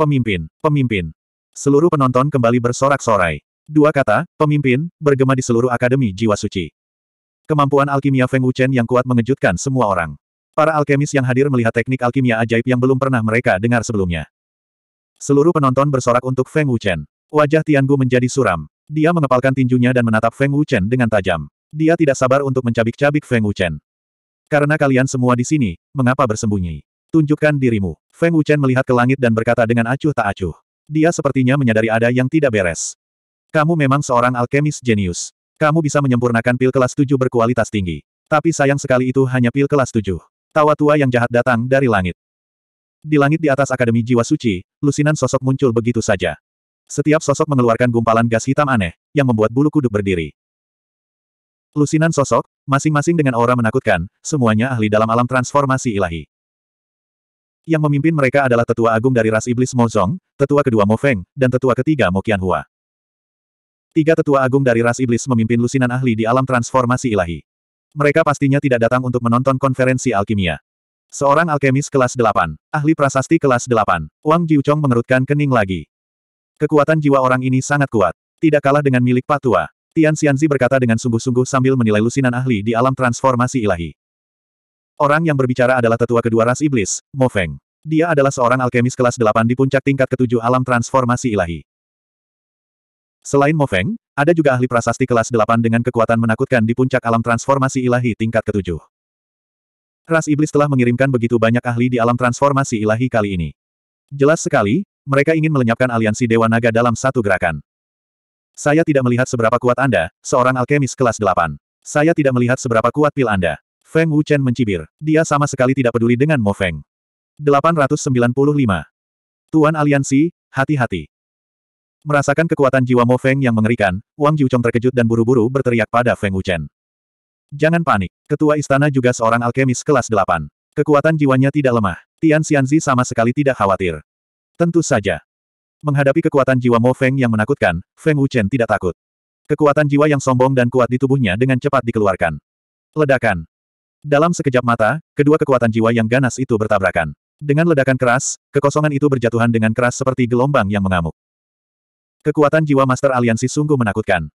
Speaker 1: Pemimpin, pemimpin. Seluruh penonton kembali bersorak-sorai. Dua kata, pemimpin, bergema di seluruh Akademi Jiwa Suci. Kemampuan alkimia Feng Wuchen yang kuat mengejutkan semua orang. Para alkemis yang hadir melihat teknik alkimia ajaib yang belum pernah mereka dengar sebelumnya. Seluruh penonton bersorak untuk Feng Wuchen. Wajah Tian Gu menjadi suram. Dia mengepalkan tinjunya dan menatap Feng Wuchen dengan tajam. Dia tidak sabar untuk mencabik-cabik Feng Wuchen. Karena kalian semua di sini, mengapa bersembunyi? Tunjukkan dirimu. Feng Wuchen melihat ke langit dan berkata dengan acuh tak acuh. Dia sepertinya menyadari ada yang tidak beres. Kamu memang seorang alkemis jenius. Kamu bisa menyempurnakan pil kelas 7 berkualitas tinggi. Tapi sayang sekali itu hanya pil kelas 7. Tawa tua yang jahat datang dari langit. Di langit di atas Akademi Jiwa Suci, lusinan sosok muncul begitu saja. Setiap sosok mengeluarkan gumpalan gas hitam aneh, yang membuat bulu kuduk berdiri. Lusinan sosok, masing-masing dengan aura menakutkan, semuanya ahli dalam alam transformasi ilahi. Yang memimpin mereka adalah tetua agung dari ras iblis Mozong, tetua kedua Mo Feng, dan tetua ketiga Mo Qianhua. Tiga tetua agung dari ras iblis memimpin lusinan ahli di alam transformasi ilahi. Mereka pastinya tidak datang untuk menonton konferensi alkimia. Seorang alkemis kelas 8. Ahli prasasti kelas 8. Wang Jiuchong mengerutkan kening lagi. Kekuatan jiwa orang ini sangat kuat. Tidak kalah dengan milik Patua. Tian Xianzi berkata dengan sungguh-sungguh sambil menilai lusinan ahli di alam transformasi ilahi. Orang yang berbicara adalah tetua kedua ras iblis, Mo Feng. Dia adalah seorang alkemis kelas 8 di puncak tingkat ketujuh alam transformasi ilahi. Selain Mo Feng, ada juga ahli prasasti kelas 8 dengan kekuatan menakutkan di puncak alam transformasi ilahi tingkat ketujuh. Ras Iblis telah mengirimkan begitu banyak ahli di alam transformasi ilahi kali ini. Jelas sekali, mereka ingin melenyapkan aliansi Dewa Naga dalam satu gerakan. Saya tidak melihat seberapa kuat Anda, seorang alkemis kelas 8. Saya tidak melihat seberapa kuat pil Anda. Feng Wuchen mencibir. Dia sama sekali tidak peduli dengan Mo Feng. 895. Tuan Aliansi, hati-hati. Merasakan kekuatan jiwa Mo Feng yang mengerikan, Wang Jiuchong terkejut dan buru-buru berteriak pada Feng Wuchen. Jangan panik. Ketua istana juga seorang alkemis kelas 8. Kekuatan jiwanya tidak lemah. Tian Xianzi sama sekali tidak khawatir. Tentu saja. Menghadapi kekuatan jiwa Mo Feng yang menakutkan, Feng Wuchen tidak takut. Kekuatan jiwa yang sombong dan kuat di tubuhnya dengan cepat dikeluarkan. Ledakan. Dalam sekejap mata, kedua kekuatan jiwa yang ganas itu bertabrakan. Dengan ledakan keras, kekosongan itu berjatuhan dengan keras seperti gelombang yang mengamuk. Kekuatan jiwa Master Aliansi sungguh menakutkan.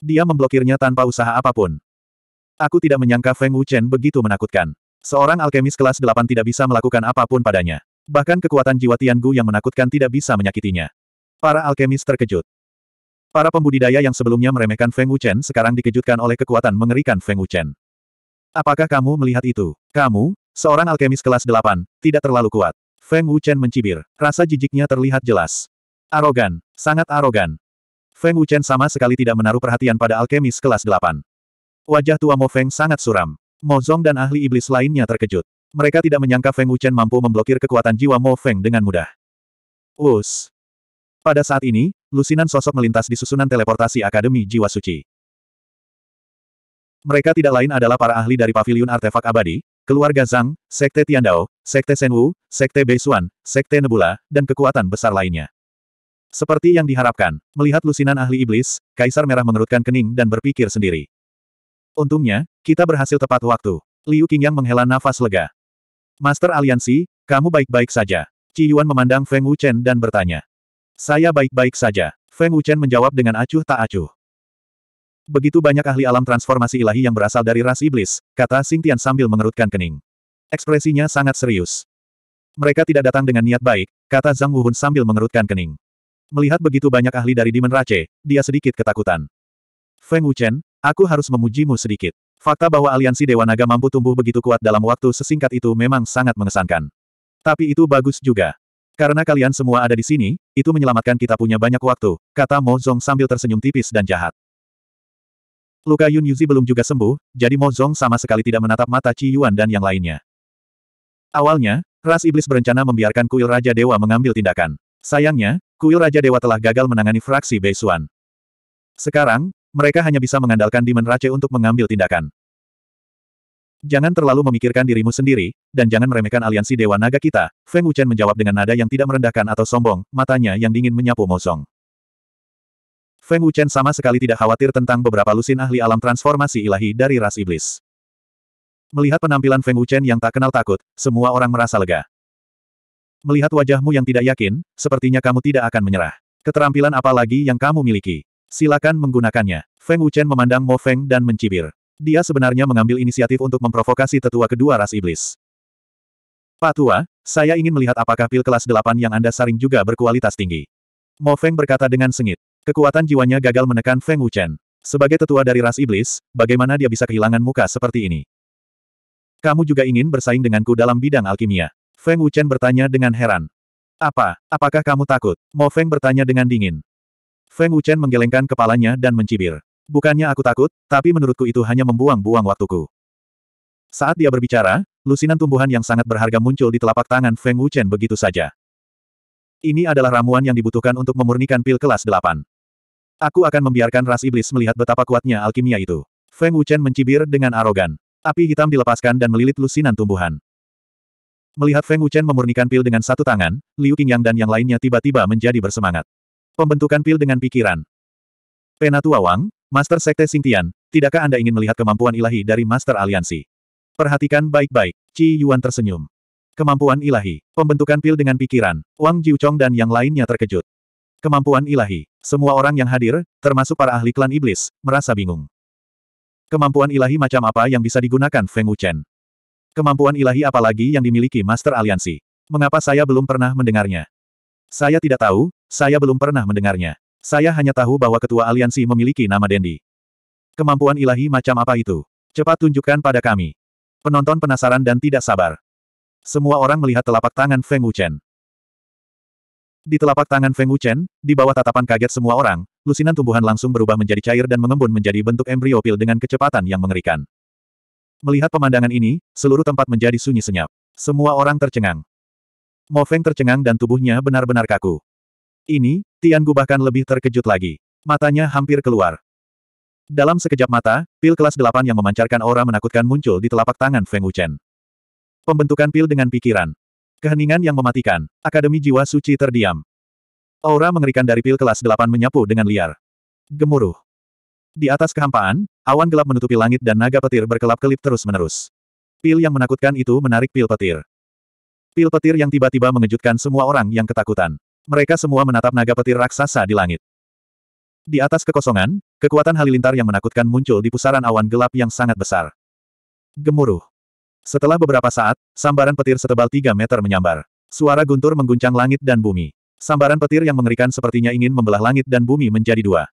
Speaker 1: Dia memblokirnya tanpa usaha apapun. Aku tidak menyangka Feng Wuchen begitu menakutkan. Seorang alkemis kelas 8 tidak bisa melakukan apapun padanya. Bahkan kekuatan jiwa Tian Gu yang menakutkan tidak bisa menyakitinya. Para alkemis terkejut. Para pembudidaya yang sebelumnya meremehkan Feng Wuchen sekarang dikejutkan oleh kekuatan mengerikan Feng Wuchen. Apakah kamu melihat itu? Kamu, seorang alkemis kelas 8, tidak terlalu kuat. Feng Wuchen mencibir. Rasa jijiknya terlihat jelas. Arogan, sangat arogan. Feng Wuchen sama sekali tidak menaruh perhatian pada alkemis kelas 8. Wajah tua Mo Feng sangat suram. Mo Zong dan ahli iblis lainnya terkejut. Mereka tidak menyangka Feng Wuchen mampu memblokir kekuatan jiwa Mo Feng dengan mudah. Us. Pada saat ini, lusinan sosok melintas di susunan teleportasi Akademi Jiwa Suci. Mereka tidak lain adalah para ahli dari Paviliun Artefak Abadi, keluarga Zhang, Sekte Tiandao, Sekte Senwu, Sekte Beisuan, Sekte Nebula, dan kekuatan besar lainnya. Seperti yang diharapkan, melihat lusinan ahli iblis, Kaisar Merah mengerutkan kening dan berpikir sendiri. Untungnya, kita berhasil tepat waktu. Liu Qingyang menghela nafas lega. Master Aliansi, kamu baik-baik saja. Ci Yuan memandang Feng Wuchen dan bertanya. Saya baik-baik saja. Feng Wuchen menjawab dengan acuh tak acuh. Begitu banyak ahli alam transformasi ilahi yang berasal dari ras iblis, kata Xing Tian sambil mengerutkan kening. Ekspresinya sangat serius. Mereka tidak datang dengan niat baik, kata Zhang Wuhun sambil mengerutkan kening. Melihat begitu banyak ahli dari Demon Rache, dia sedikit ketakutan. Feng Wuchen, Aku harus memujimu sedikit. Fakta bahwa aliansi Dewa Naga mampu tumbuh begitu kuat dalam waktu sesingkat itu memang sangat mengesankan. Tapi itu bagus juga. Karena kalian semua ada di sini, itu menyelamatkan kita punya banyak waktu, kata Mo Zong sambil tersenyum tipis dan jahat. Luka Yun Yuzi belum juga sembuh, jadi Mo Zong sama sekali tidak menatap mata Ci Yuan dan yang lainnya. Awalnya, ras iblis berencana membiarkan kuil Raja Dewa mengambil tindakan. Sayangnya, kuil Raja Dewa telah gagal menangani fraksi Bei Beisuan. Sekarang, mereka hanya bisa mengandalkan Demon Race untuk mengambil tindakan. Jangan terlalu memikirkan dirimu sendiri, dan jangan meremehkan aliansi Dewa Naga kita, Feng Wuchen menjawab dengan nada yang tidak merendahkan atau sombong, matanya yang dingin menyapu Mosong. Feng Wuchen sama sekali tidak khawatir tentang beberapa lusin ahli alam transformasi ilahi dari ras iblis. Melihat penampilan Feng Wuchen yang tak kenal takut, semua orang merasa lega. Melihat wajahmu yang tidak yakin, sepertinya kamu tidak akan menyerah. Keterampilan apa lagi yang kamu miliki? Silakan menggunakannya. Feng Wuchen memandang Mo Feng dan mencibir. Dia sebenarnya mengambil inisiatif untuk memprovokasi tetua kedua ras iblis. Pak Tua, saya ingin melihat apakah pil kelas 8 yang Anda saring juga berkualitas tinggi. Mo Feng berkata dengan sengit. Kekuatan jiwanya gagal menekan Feng Wuchen. Sebagai tetua dari ras iblis, bagaimana dia bisa kehilangan muka seperti ini? Kamu juga ingin bersaing denganku dalam bidang alkimia? Feng Wuchen bertanya dengan heran. Apa? Apakah kamu takut? Mo Feng bertanya dengan dingin. Feng Wuchen menggelengkan kepalanya dan mencibir. Bukannya aku takut, tapi menurutku itu hanya membuang-buang waktuku. Saat dia berbicara, lusinan tumbuhan yang sangat berharga muncul di telapak tangan Feng Wuchen begitu saja. Ini adalah ramuan yang dibutuhkan untuk memurnikan pil kelas 8. Aku akan membiarkan ras iblis melihat betapa kuatnya alkimia itu. Feng Wuchen mencibir dengan arogan. Api hitam dilepaskan dan melilit lusinan tumbuhan. Melihat Feng Wuchen memurnikan pil dengan satu tangan, Liu Qingyang dan yang lainnya tiba-tiba menjadi bersemangat. Pembentukan pil dengan pikiran. Penatua Wang, Master Sekte Singtian, tidakkah Anda ingin melihat kemampuan ilahi dari Master Aliansi? Perhatikan baik-baik, Ci Yuan tersenyum. Kemampuan ilahi, pembentukan pil dengan pikiran, Wang Jiuchong dan yang lainnya terkejut. Kemampuan ilahi, semua orang yang hadir, termasuk para ahli klan iblis, merasa bingung. Kemampuan ilahi macam apa yang bisa digunakan Feng Wuchen? Kemampuan ilahi apalagi yang dimiliki Master Aliansi? Mengapa saya belum pernah mendengarnya? Saya tidak tahu, saya belum pernah mendengarnya. Saya hanya tahu bahwa ketua aliansi memiliki nama Dendi. Kemampuan ilahi macam apa itu? Cepat tunjukkan pada kami. Penonton penasaran dan tidak sabar. Semua orang melihat telapak tangan Feng Wuchen. Di telapak tangan Feng Wuchen, di bawah tatapan kaget semua orang, lusinan tumbuhan langsung berubah menjadi cair dan mengembun menjadi bentuk embrio pil dengan kecepatan yang mengerikan. Melihat pemandangan ini, seluruh tempat menjadi sunyi senyap. Semua orang tercengang. Mo Feng tercengang dan tubuhnya benar-benar kaku. Ini, Tian Gu bahkan lebih terkejut lagi. Matanya hampir keluar. Dalam sekejap mata, pil kelas delapan yang memancarkan aura menakutkan muncul di telapak tangan Feng Wuchen. Pembentukan pil dengan pikiran. Keheningan yang mematikan. Akademi Jiwa Suci terdiam. Aura mengerikan dari pil kelas delapan menyapu dengan liar. Gemuruh. Di atas kehampaan, awan gelap menutupi langit dan naga petir berkelap-kelip terus-menerus. Pil yang menakutkan itu menarik pil petir. Pil petir yang tiba-tiba mengejutkan semua orang yang ketakutan. Mereka semua menatap naga petir raksasa di langit. Di atas kekosongan, kekuatan halilintar yang menakutkan muncul di pusaran awan gelap yang sangat besar. Gemuruh. Setelah beberapa saat, sambaran petir setebal 3 meter menyambar. Suara guntur mengguncang langit dan bumi. Sambaran petir yang mengerikan sepertinya ingin membelah langit dan bumi menjadi dua.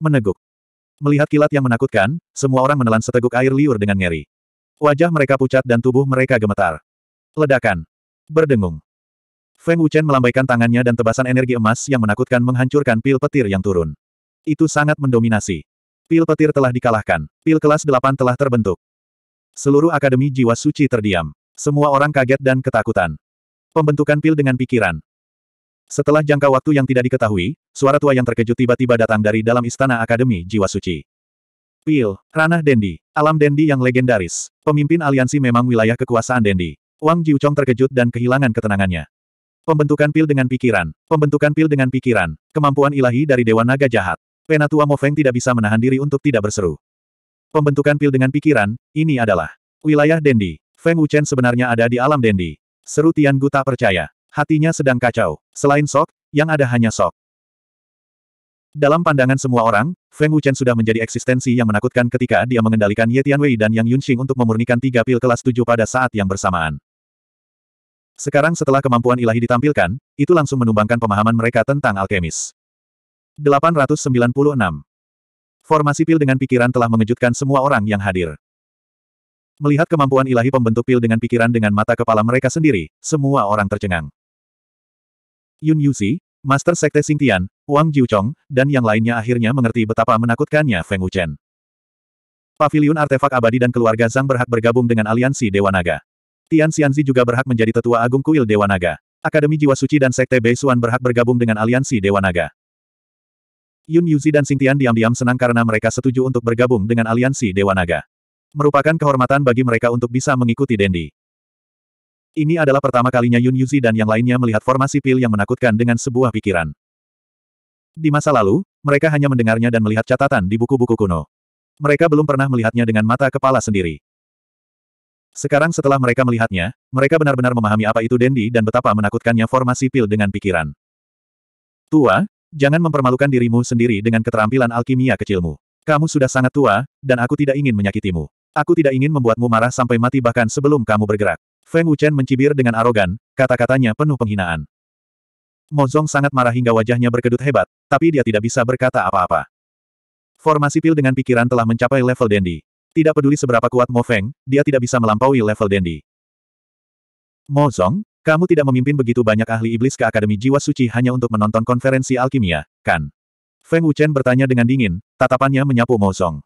Speaker 1: Meneguk. Melihat kilat yang menakutkan, semua orang menelan seteguk air liur dengan ngeri. Wajah mereka pucat dan tubuh mereka gemetar. Ledakan berdengung. Feng Wuchen melambaikan tangannya dan tebasan energi emas yang menakutkan menghancurkan pil petir yang turun. Itu sangat mendominasi. Pil petir telah dikalahkan. Pil kelas 8 telah terbentuk. Seluruh Akademi Jiwa Suci terdiam. Semua orang kaget dan ketakutan. Pembentukan pil dengan pikiran. Setelah jangka waktu yang tidak diketahui, suara tua yang terkejut tiba-tiba datang dari dalam istana Akademi Jiwa Suci. Pil, ranah Dendi, alam Dendi yang legendaris, pemimpin aliansi memang wilayah kekuasaan Dendi. Wang Jiuchong terkejut dan kehilangan ketenangannya. Pembentukan pil dengan pikiran. Pembentukan pil dengan pikiran. Kemampuan ilahi dari Dewa Naga Jahat. Penatua Mo Feng tidak bisa menahan diri untuk tidak berseru. Pembentukan pil dengan pikiran, ini adalah wilayah Dendi. Feng Wuchen sebenarnya ada di alam Dendi. Seru Tian Gu tak percaya. Hatinya sedang kacau. Selain Sok, yang ada hanya Sok. Dalam pandangan semua orang, Feng Wuchen sudah menjadi eksistensi yang menakutkan ketika dia mengendalikan Ye Tianwei dan Yang Yunxing untuk memurnikan tiga pil kelas tujuh pada saat yang bersamaan. Sekarang setelah kemampuan ilahi ditampilkan, itu langsung menumbangkan pemahaman mereka tentang alkemis. 896. Formasi pil dengan pikiran telah mengejutkan semua orang yang hadir. Melihat kemampuan ilahi pembentuk pil dengan pikiran dengan mata kepala mereka sendiri, semua orang tercengang. Yun Yuzi, Master Sekte Singtian, Wang Jiuchong, dan yang lainnya akhirnya mengerti betapa menakutkannya Feng Wuchen. Paviliun artefak abadi dan keluarga Zhang berhak bergabung dengan aliansi Dewa Naga. Tian Xianzi juga berhak menjadi tetua agung kuil Dewa Naga. Akademi Jiwa Suci dan Sekte Beisuan berhak bergabung dengan aliansi Dewa Naga. Yun Yuzi dan Xing Tian diam-diam senang karena mereka setuju untuk bergabung dengan aliansi Dewa Naga. Merupakan kehormatan bagi mereka untuk bisa mengikuti Dendi. Ini adalah pertama kalinya Yun Yuzi dan yang lainnya melihat formasi pil yang menakutkan dengan sebuah pikiran. Di masa lalu, mereka hanya mendengarnya dan melihat catatan di buku-buku kuno. Mereka belum pernah melihatnya dengan mata kepala sendiri. Sekarang setelah mereka melihatnya, mereka benar-benar memahami apa itu Dendi dan betapa menakutkannya formasi pil dengan pikiran. Tua, jangan mempermalukan dirimu sendiri dengan keterampilan alkimia kecilmu. Kamu sudah sangat tua, dan aku tidak ingin menyakitimu. Aku tidak ingin membuatmu marah sampai mati bahkan sebelum kamu bergerak. Feng Wuchen mencibir dengan arogan, kata-katanya penuh penghinaan. Mozong sangat marah hingga wajahnya berkedut hebat, tapi dia tidak bisa berkata apa-apa. Formasi pil dengan pikiran telah mencapai level Dendi. Tidak peduli seberapa kuat Mo Feng, dia tidak bisa melampaui level Dendi. Mo Zong, kamu tidak memimpin begitu banyak ahli iblis ke Akademi Jiwa Suci hanya untuk menonton konferensi alkimia, kan? Feng Wuchen bertanya dengan dingin, tatapannya menyapu Mo Zong.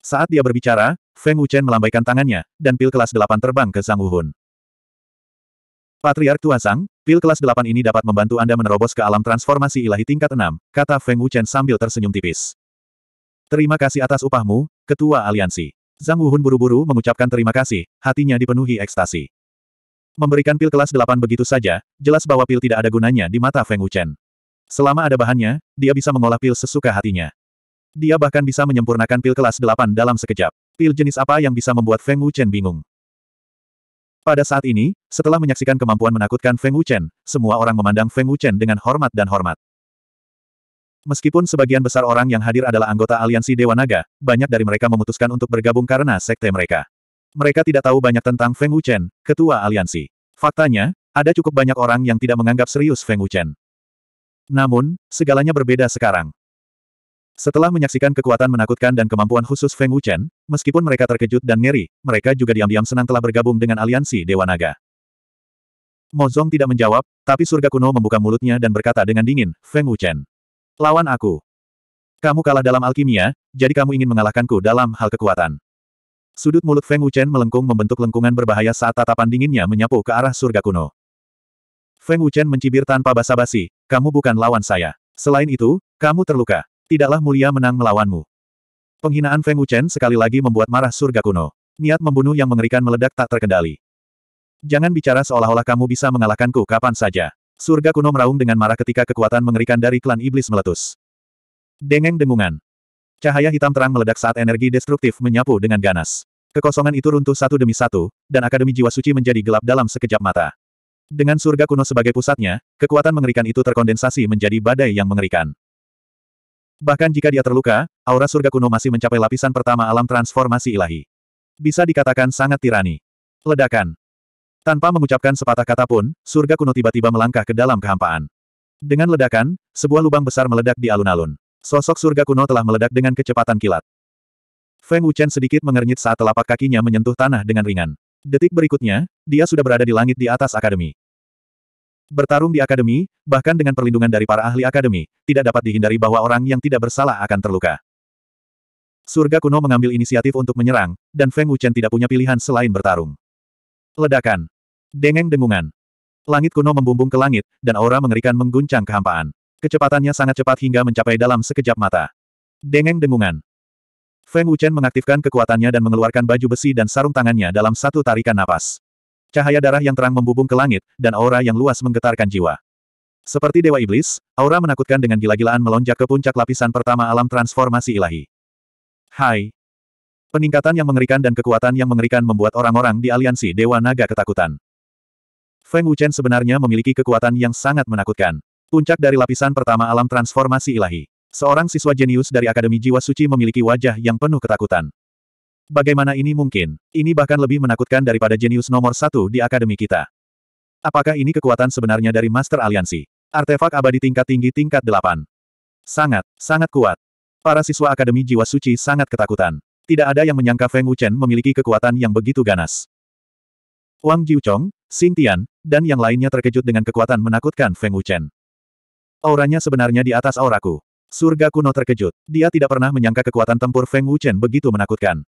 Speaker 1: Saat dia berbicara, Feng Wuchen melambaikan tangannya, dan pil kelas Delapan terbang ke Zhang Wuhun. Patriark Tua Sang, pil kelas Delapan ini dapat membantu Anda menerobos ke alam transformasi ilahi tingkat enam, kata Feng Wuchen sambil tersenyum tipis. Terima kasih atas upahmu, Ketua Aliansi. Zhang Wuhun buru-buru mengucapkan terima kasih, hatinya dipenuhi ekstasi. Memberikan pil kelas 8 begitu saja, jelas bahwa pil tidak ada gunanya di mata Feng Wuchen. Selama ada bahannya, dia bisa mengolah pil sesuka hatinya. Dia bahkan bisa menyempurnakan pil kelas 8 dalam sekejap. Pil jenis apa yang bisa membuat Feng Wuchen bingung? Pada saat ini, setelah menyaksikan kemampuan menakutkan Feng Wuchen, semua orang memandang Feng Wuchen dengan hormat dan hormat. Meskipun sebagian besar orang yang hadir adalah anggota aliansi Dewa Naga, banyak dari mereka memutuskan untuk bergabung karena sekte mereka. Mereka tidak tahu banyak tentang Feng Wuchen, ketua aliansi. Faktanya, ada cukup banyak orang yang tidak menganggap serius Feng Wuchen. Namun, segalanya berbeda sekarang. Setelah menyaksikan kekuatan menakutkan dan kemampuan khusus Feng Wuchen, meskipun mereka terkejut dan ngeri, mereka juga diam-diam senang telah bergabung dengan aliansi Dewa Naga. Mozong tidak menjawab, tapi surga kuno membuka mulutnya dan berkata dengan dingin, Feng Wuchen. Lawan aku. Kamu kalah dalam alkimia, jadi kamu ingin mengalahkanku dalam hal kekuatan. Sudut mulut Feng Wuchen melengkung membentuk lengkungan berbahaya saat tatapan dinginnya menyapu ke arah surga kuno. Feng Wuchen mencibir tanpa basa-basi, kamu bukan lawan saya. Selain itu, kamu terluka. Tidaklah mulia menang melawanmu. Penghinaan Feng Wuchen sekali lagi membuat marah surga kuno. Niat membunuh yang mengerikan meledak tak terkendali. Jangan bicara seolah-olah kamu bisa mengalahkanku kapan saja. Surga kuno meraung dengan marah ketika kekuatan mengerikan dari klan iblis meletus. Dengeng dengungan. Cahaya hitam terang meledak saat energi destruktif menyapu dengan ganas. Kekosongan itu runtuh satu demi satu, dan Akademi Jiwa Suci menjadi gelap dalam sekejap mata. Dengan surga kuno sebagai pusatnya, kekuatan mengerikan itu terkondensasi menjadi badai yang mengerikan. Bahkan jika dia terluka, aura surga kuno masih mencapai lapisan pertama alam transformasi ilahi. Bisa dikatakan sangat tirani. Ledakan. Tanpa mengucapkan sepatah kata pun, surga kuno tiba-tiba melangkah ke dalam kehampaan. Dengan ledakan, sebuah lubang besar meledak di alun-alun. Sosok surga kuno telah meledak dengan kecepatan kilat. Feng Wuchen sedikit mengernyit saat telapak kakinya menyentuh tanah dengan ringan. Detik berikutnya, dia sudah berada di langit di atas akademi. Bertarung di akademi, bahkan dengan perlindungan dari para ahli akademi, tidak dapat dihindari bahwa orang yang tidak bersalah akan terluka. Surga kuno mengambil inisiatif untuk menyerang, dan Feng Wuchen tidak punya pilihan selain bertarung. Ledakan. Dengeng dengungan. Langit kuno membumbung ke langit, dan aura mengerikan mengguncang kehampaan. Kecepatannya sangat cepat hingga mencapai dalam sekejap mata. Dengeng dengungan. Feng Wuchen mengaktifkan kekuatannya dan mengeluarkan baju besi dan sarung tangannya dalam satu tarikan napas. Cahaya darah yang terang membumbung ke langit, dan aura yang luas menggetarkan jiwa. Seperti Dewa Iblis, aura menakutkan dengan gila-gilaan melonjak ke puncak lapisan pertama alam transformasi ilahi. Hai, Peningkatan yang mengerikan dan kekuatan yang mengerikan membuat orang-orang di aliansi Dewa Naga ketakutan. Feng Wuchen sebenarnya memiliki kekuatan yang sangat menakutkan. Puncak dari lapisan pertama alam transformasi ilahi. Seorang siswa jenius dari Akademi Jiwa Suci memiliki wajah yang penuh ketakutan. Bagaimana ini mungkin? Ini bahkan lebih menakutkan daripada jenius nomor satu di Akademi kita. Apakah ini kekuatan sebenarnya dari Master Aliansi? Artefak abadi tingkat tinggi tingkat delapan? Sangat, sangat kuat. Para siswa Akademi Jiwa Suci sangat ketakutan. Tidak ada yang menyangka Feng Wuchen memiliki kekuatan yang begitu ganas. Wang Jiuchong, Xing Tian, dan yang lainnya terkejut dengan kekuatan menakutkan Feng Wuchen. Auranya sebenarnya di atas auraku. Surga kuno terkejut. Dia tidak pernah menyangka kekuatan tempur Feng Wuchen begitu menakutkan.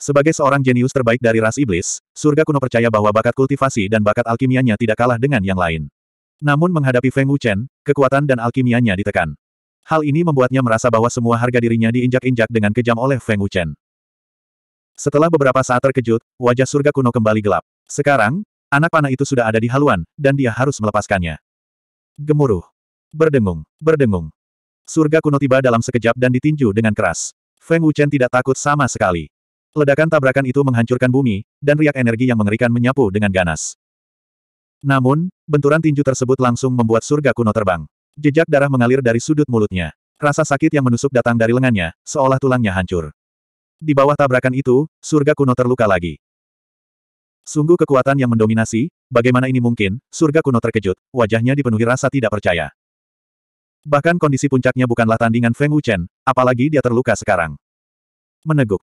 Speaker 1: Sebagai seorang jenius terbaik dari ras iblis, surga kuno percaya bahwa bakat kultivasi dan bakat alkimianya tidak kalah dengan yang lain. Namun menghadapi Feng Wuchen, kekuatan dan alkimianya ditekan. Hal ini membuatnya merasa bahwa semua harga dirinya diinjak-injak dengan kejam oleh Feng Wuchen. Setelah beberapa saat terkejut, wajah surga kuno kembali gelap. Sekarang, anak panah itu sudah ada di haluan, dan dia harus melepaskannya. Gemuruh. Berdengung, berdengung. Surga kuno tiba dalam sekejap dan ditinju dengan keras. Feng Wuchen tidak takut sama sekali. Ledakan tabrakan itu menghancurkan bumi, dan riak energi yang mengerikan menyapu dengan ganas. Namun, benturan tinju tersebut langsung membuat surga kuno terbang. Jejak darah mengalir dari sudut mulutnya. Rasa sakit yang menusuk datang dari lengannya, seolah tulangnya hancur. Di bawah tabrakan itu, surga kuno terluka lagi. Sungguh kekuatan yang mendominasi, bagaimana ini mungkin, surga kuno terkejut, wajahnya dipenuhi rasa tidak percaya. Bahkan kondisi puncaknya bukanlah tandingan Feng Wuchen, apalagi dia terluka sekarang. Meneguk.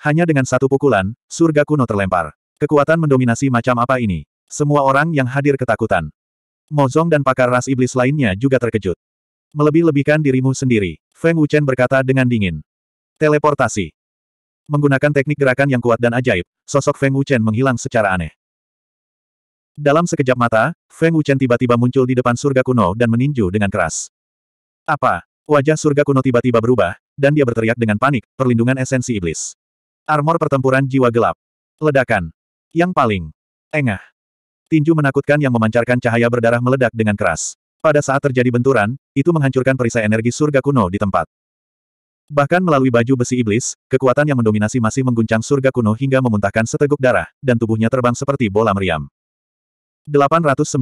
Speaker 1: Hanya dengan satu pukulan, surga kuno terlempar. Kekuatan mendominasi macam apa ini? Semua orang yang hadir ketakutan. Mozong dan pakar ras iblis lainnya juga terkejut. Melebih-lebihkan dirimu sendiri, Feng Wuchen berkata dengan dingin. Teleportasi. Menggunakan teknik gerakan yang kuat dan ajaib, sosok Feng Wuchen menghilang secara aneh. Dalam sekejap mata, Feng Wuchen tiba-tiba muncul di depan surga kuno dan meninju dengan keras. Apa? Wajah surga kuno tiba-tiba berubah, dan dia berteriak dengan panik, perlindungan esensi iblis. Armor pertempuran jiwa gelap. Ledakan. Yang paling. Engah. Tinju menakutkan yang memancarkan cahaya berdarah meledak dengan keras. Pada saat terjadi benturan, itu menghancurkan perisai energi surga kuno di tempat. Bahkan melalui baju besi iblis, kekuatan yang mendominasi masih mengguncang surga kuno hingga memuntahkan seteguk darah, dan tubuhnya terbang seperti bola meriam. 897.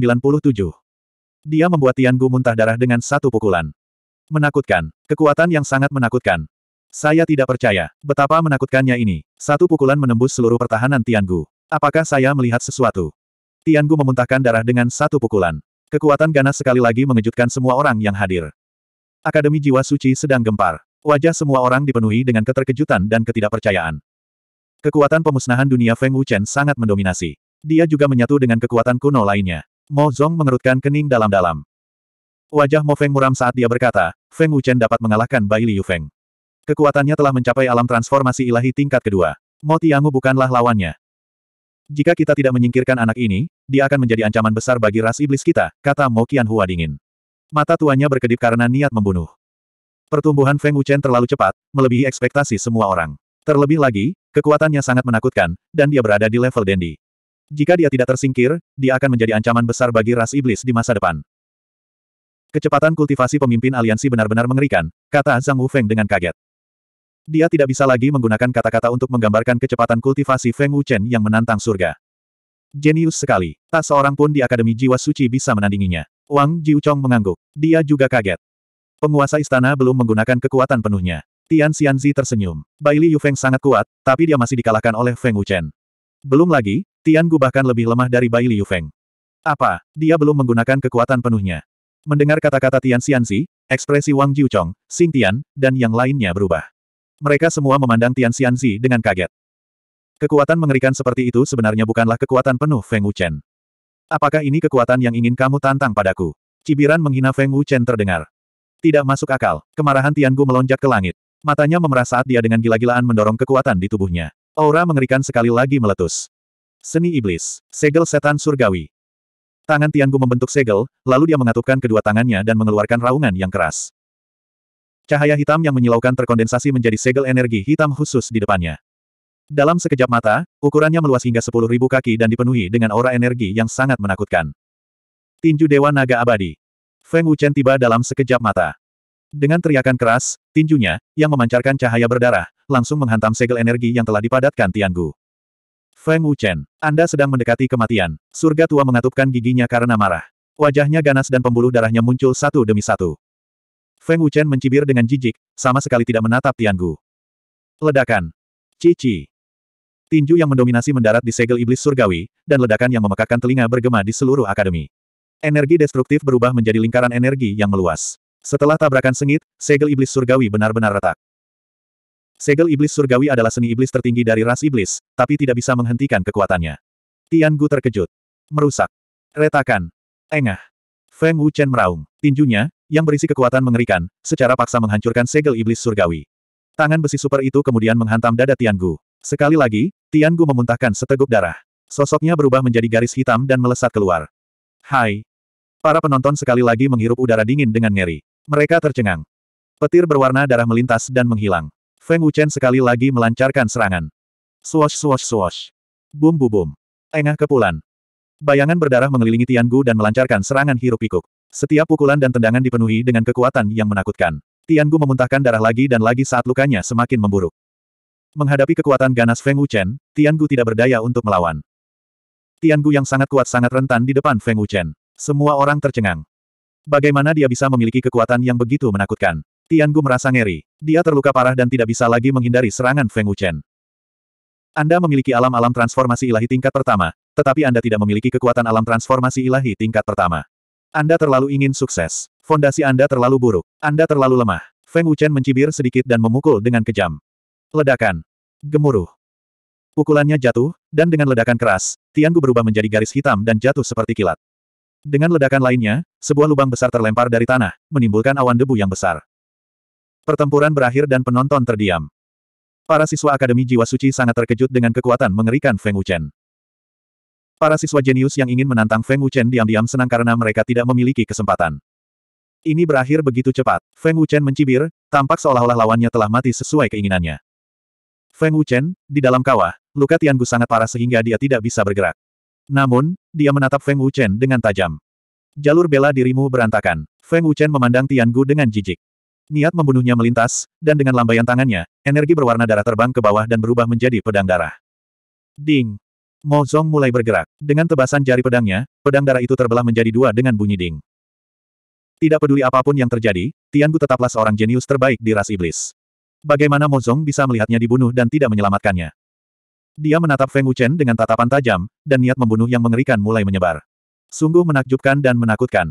Speaker 1: Dia membuat Tian Gu muntah darah dengan satu pukulan. Menakutkan. Kekuatan yang sangat menakutkan. Saya tidak percaya. Betapa menakutkannya ini. Satu pukulan menembus seluruh pertahanan Tian Gu. Apakah saya melihat sesuatu? Tian Gu memuntahkan darah dengan satu pukulan. Kekuatan ganas sekali lagi mengejutkan semua orang yang hadir. Akademi Jiwa Suci sedang gempar. Wajah semua orang dipenuhi dengan keterkejutan dan ketidakpercayaan. Kekuatan pemusnahan dunia Feng Wuchen sangat mendominasi. Dia juga menyatu dengan kekuatan kuno lainnya. Mo Zong mengerutkan kening dalam-dalam. Wajah Mo Feng muram saat dia berkata, Feng Wuchen dapat mengalahkan Bai Liu Feng. Kekuatannya telah mencapai alam transformasi ilahi tingkat kedua. Mo Tiangu bukanlah lawannya. Jika kita tidak menyingkirkan anak ini, dia akan menjadi ancaman besar bagi ras iblis kita, kata Mo Qianhua dingin. Mata tuanya berkedip karena niat membunuh. Pertumbuhan Feng Wuchen terlalu cepat, melebihi ekspektasi semua orang. Terlebih lagi, kekuatannya sangat menakutkan, dan dia berada di level Dendi. Jika dia tidak tersingkir, dia akan menjadi ancaman besar bagi ras iblis di masa depan. Kecepatan kultivasi pemimpin aliansi benar-benar mengerikan, kata Zhang Wufeng dengan kaget. Dia tidak bisa lagi menggunakan kata-kata untuk menggambarkan kecepatan kultivasi Feng Wuchen yang menantang surga. Jenius sekali. Tak seorang pun di Akademi Jiwa Suci bisa menandinginya. Wang Jiuchong mengangguk. Dia juga kaget. Penguasa istana belum menggunakan kekuatan penuhnya. Tian Xianzi tersenyum. Bai Li Yufeng sangat kuat, tapi dia masih dikalahkan oleh Feng Wuchen. Belum lagi, Tian Gu bahkan lebih lemah dari Bai Li Yufeng. Apa, dia belum menggunakan kekuatan penuhnya. Mendengar kata-kata Tian Xianzi, ekspresi Wang Jiuchong, Xing Tian, dan yang lainnya berubah. Mereka semua memandang Tian Xianzi dengan kaget. Kekuatan mengerikan seperti itu sebenarnya bukanlah kekuatan penuh Feng Wuchen. Apakah ini kekuatan yang ingin kamu tantang padaku? Cibiran menghina Feng Wuchen terdengar. Tidak masuk akal. Kemarahan Tiangu melonjak ke langit. Matanya memerah saat dia dengan gila-gilaan mendorong kekuatan di tubuhnya. Aura mengerikan sekali lagi meletus. Seni Iblis. Segel Setan Surgawi. Tangan Tiangu membentuk segel, lalu dia mengatupkan kedua tangannya dan mengeluarkan raungan yang keras. Cahaya hitam yang menyilaukan terkondensasi menjadi segel energi hitam khusus di depannya. Dalam sekejap mata, ukurannya meluas hingga 10.000 kaki dan dipenuhi dengan aura energi yang sangat menakutkan. Tinju Dewa Naga Abadi. Feng Wuchen tiba dalam sekejap mata. Dengan teriakan keras, tinjunya, yang memancarkan cahaya berdarah, langsung menghantam segel energi yang telah dipadatkan Tianggu. Feng Wuchen, Anda sedang mendekati kematian. Surga tua mengatupkan giginya karena marah. Wajahnya ganas dan pembuluh darahnya muncul satu demi satu. Feng Wuchen mencibir dengan jijik, sama sekali tidak menatap Tianggu. Ledakan. Cici. Tinju yang mendominasi mendarat di segel iblis surgawi, dan ledakan yang memekakkan telinga bergema di seluruh akademi. Energi destruktif berubah menjadi lingkaran energi yang meluas. Setelah tabrakan sengit, segel iblis surgawi benar-benar retak. Segel iblis surgawi adalah seni iblis tertinggi dari ras iblis, tapi tidak bisa menghentikan kekuatannya. Tian Gu terkejut. Merusak. Retakan. Engah. Feng Wu Chen meraung. Tinjunya, yang berisi kekuatan mengerikan, secara paksa menghancurkan segel iblis surgawi. Tangan besi super itu kemudian menghantam dada Tian Gu. Sekali lagi, Tian Gu memuntahkan seteguk darah. Sosoknya berubah menjadi garis hitam dan melesat keluar. Hai, Para penonton sekali lagi menghirup udara dingin dengan ngeri. Mereka tercengang. Petir berwarna darah melintas dan menghilang. Feng Wuchen sekali lagi melancarkan serangan. Swash swash swash. Bum bum bum. Engah kepulan. Bayangan berdarah mengelilingi Tian Gu dan melancarkan serangan hirup pikuk. Setiap pukulan dan tendangan dipenuhi dengan kekuatan yang menakutkan. Tian Gu memuntahkan darah lagi dan lagi saat lukanya semakin memburuk. Menghadapi kekuatan ganas Feng Wuchen, Tian Gu tidak berdaya untuk melawan. Tian Gu yang sangat kuat sangat rentan di depan Feng Wuchen. Semua orang tercengang. Bagaimana dia bisa memiliki kekuatan yang begitu menakutkan? Tianggu merasa ngeri. Dia terluka parah dan tidak bisa lagi menghindari serangan Feng Wuchen. Anda memiliki alam-alam transformasi ilahi tingkat pertama, tetapi Anda tidak memiliki kekuatan alam transformasi ilahi tingkat pertama. Anda terlalu ingin sukses. Fondasi Anda terlalu buruk. Anda terlalu lemah. Feng Wuchen mencibir sedikit dan memukul dengan kejam. Ledakan. Gemuruh. Pukulannya jatuh, dan dengan ledakan keras, Tianggu berubah menjadi garis hitam dan jatuh seperti kilat. Dengan ledakan lainnya, sebuah lubang besar terlempar dari tanah, menimbulkan awan debu yang besar. Pertempuran berakhir dan penonton terdiam. Para siswa Akademi Jiwa Suci sangat terkejut dengan kekuatan mengerikan Feng Wuchen. Para siswa jenius yang ingin menantang Feng Wuchen diam-diam senang karena mereka tidak memiliki kesempatan. Ini berakhir begitu cepat. Feng Wuchen mencibir, tampak seolah-olah lawannya telah mati sesuai keinginannya. Feng Wuchen, di dalam kawah, luka Tian Gu sangat parah sehingga dia tidak bisa bergerak. Namun, dia menatap Feng Wuchen dengan tajam. Jalur bela dirimu berantakan. Feng Wuchen memandang Tian Gu dengan jijik. Niat membunuhnya melintas, dan dengan lambaian tangannya, energi berwarna darah terbang ke bawah dan berubah menjadi pedang darah. Ding! Mo Zong mulai bergerak. Dengan tebasan jari pedangnya, pedang darah itu terbelah menjadi dua dengan bunyi ding. Tidak peduli apapun yang terjadi, Tian Gu tetaplah seorang jenius terbaik di ras iblis. Bagaimana Mo Zong bisa melihatnya dibunuh dan tidak menyelamatkannya? Dia menatap Feng Wuchen dengan tatapan tajam, dan niat membunuh yang mengerikan mulai menyebar. Sungguh menakjubkan dan menakutkan.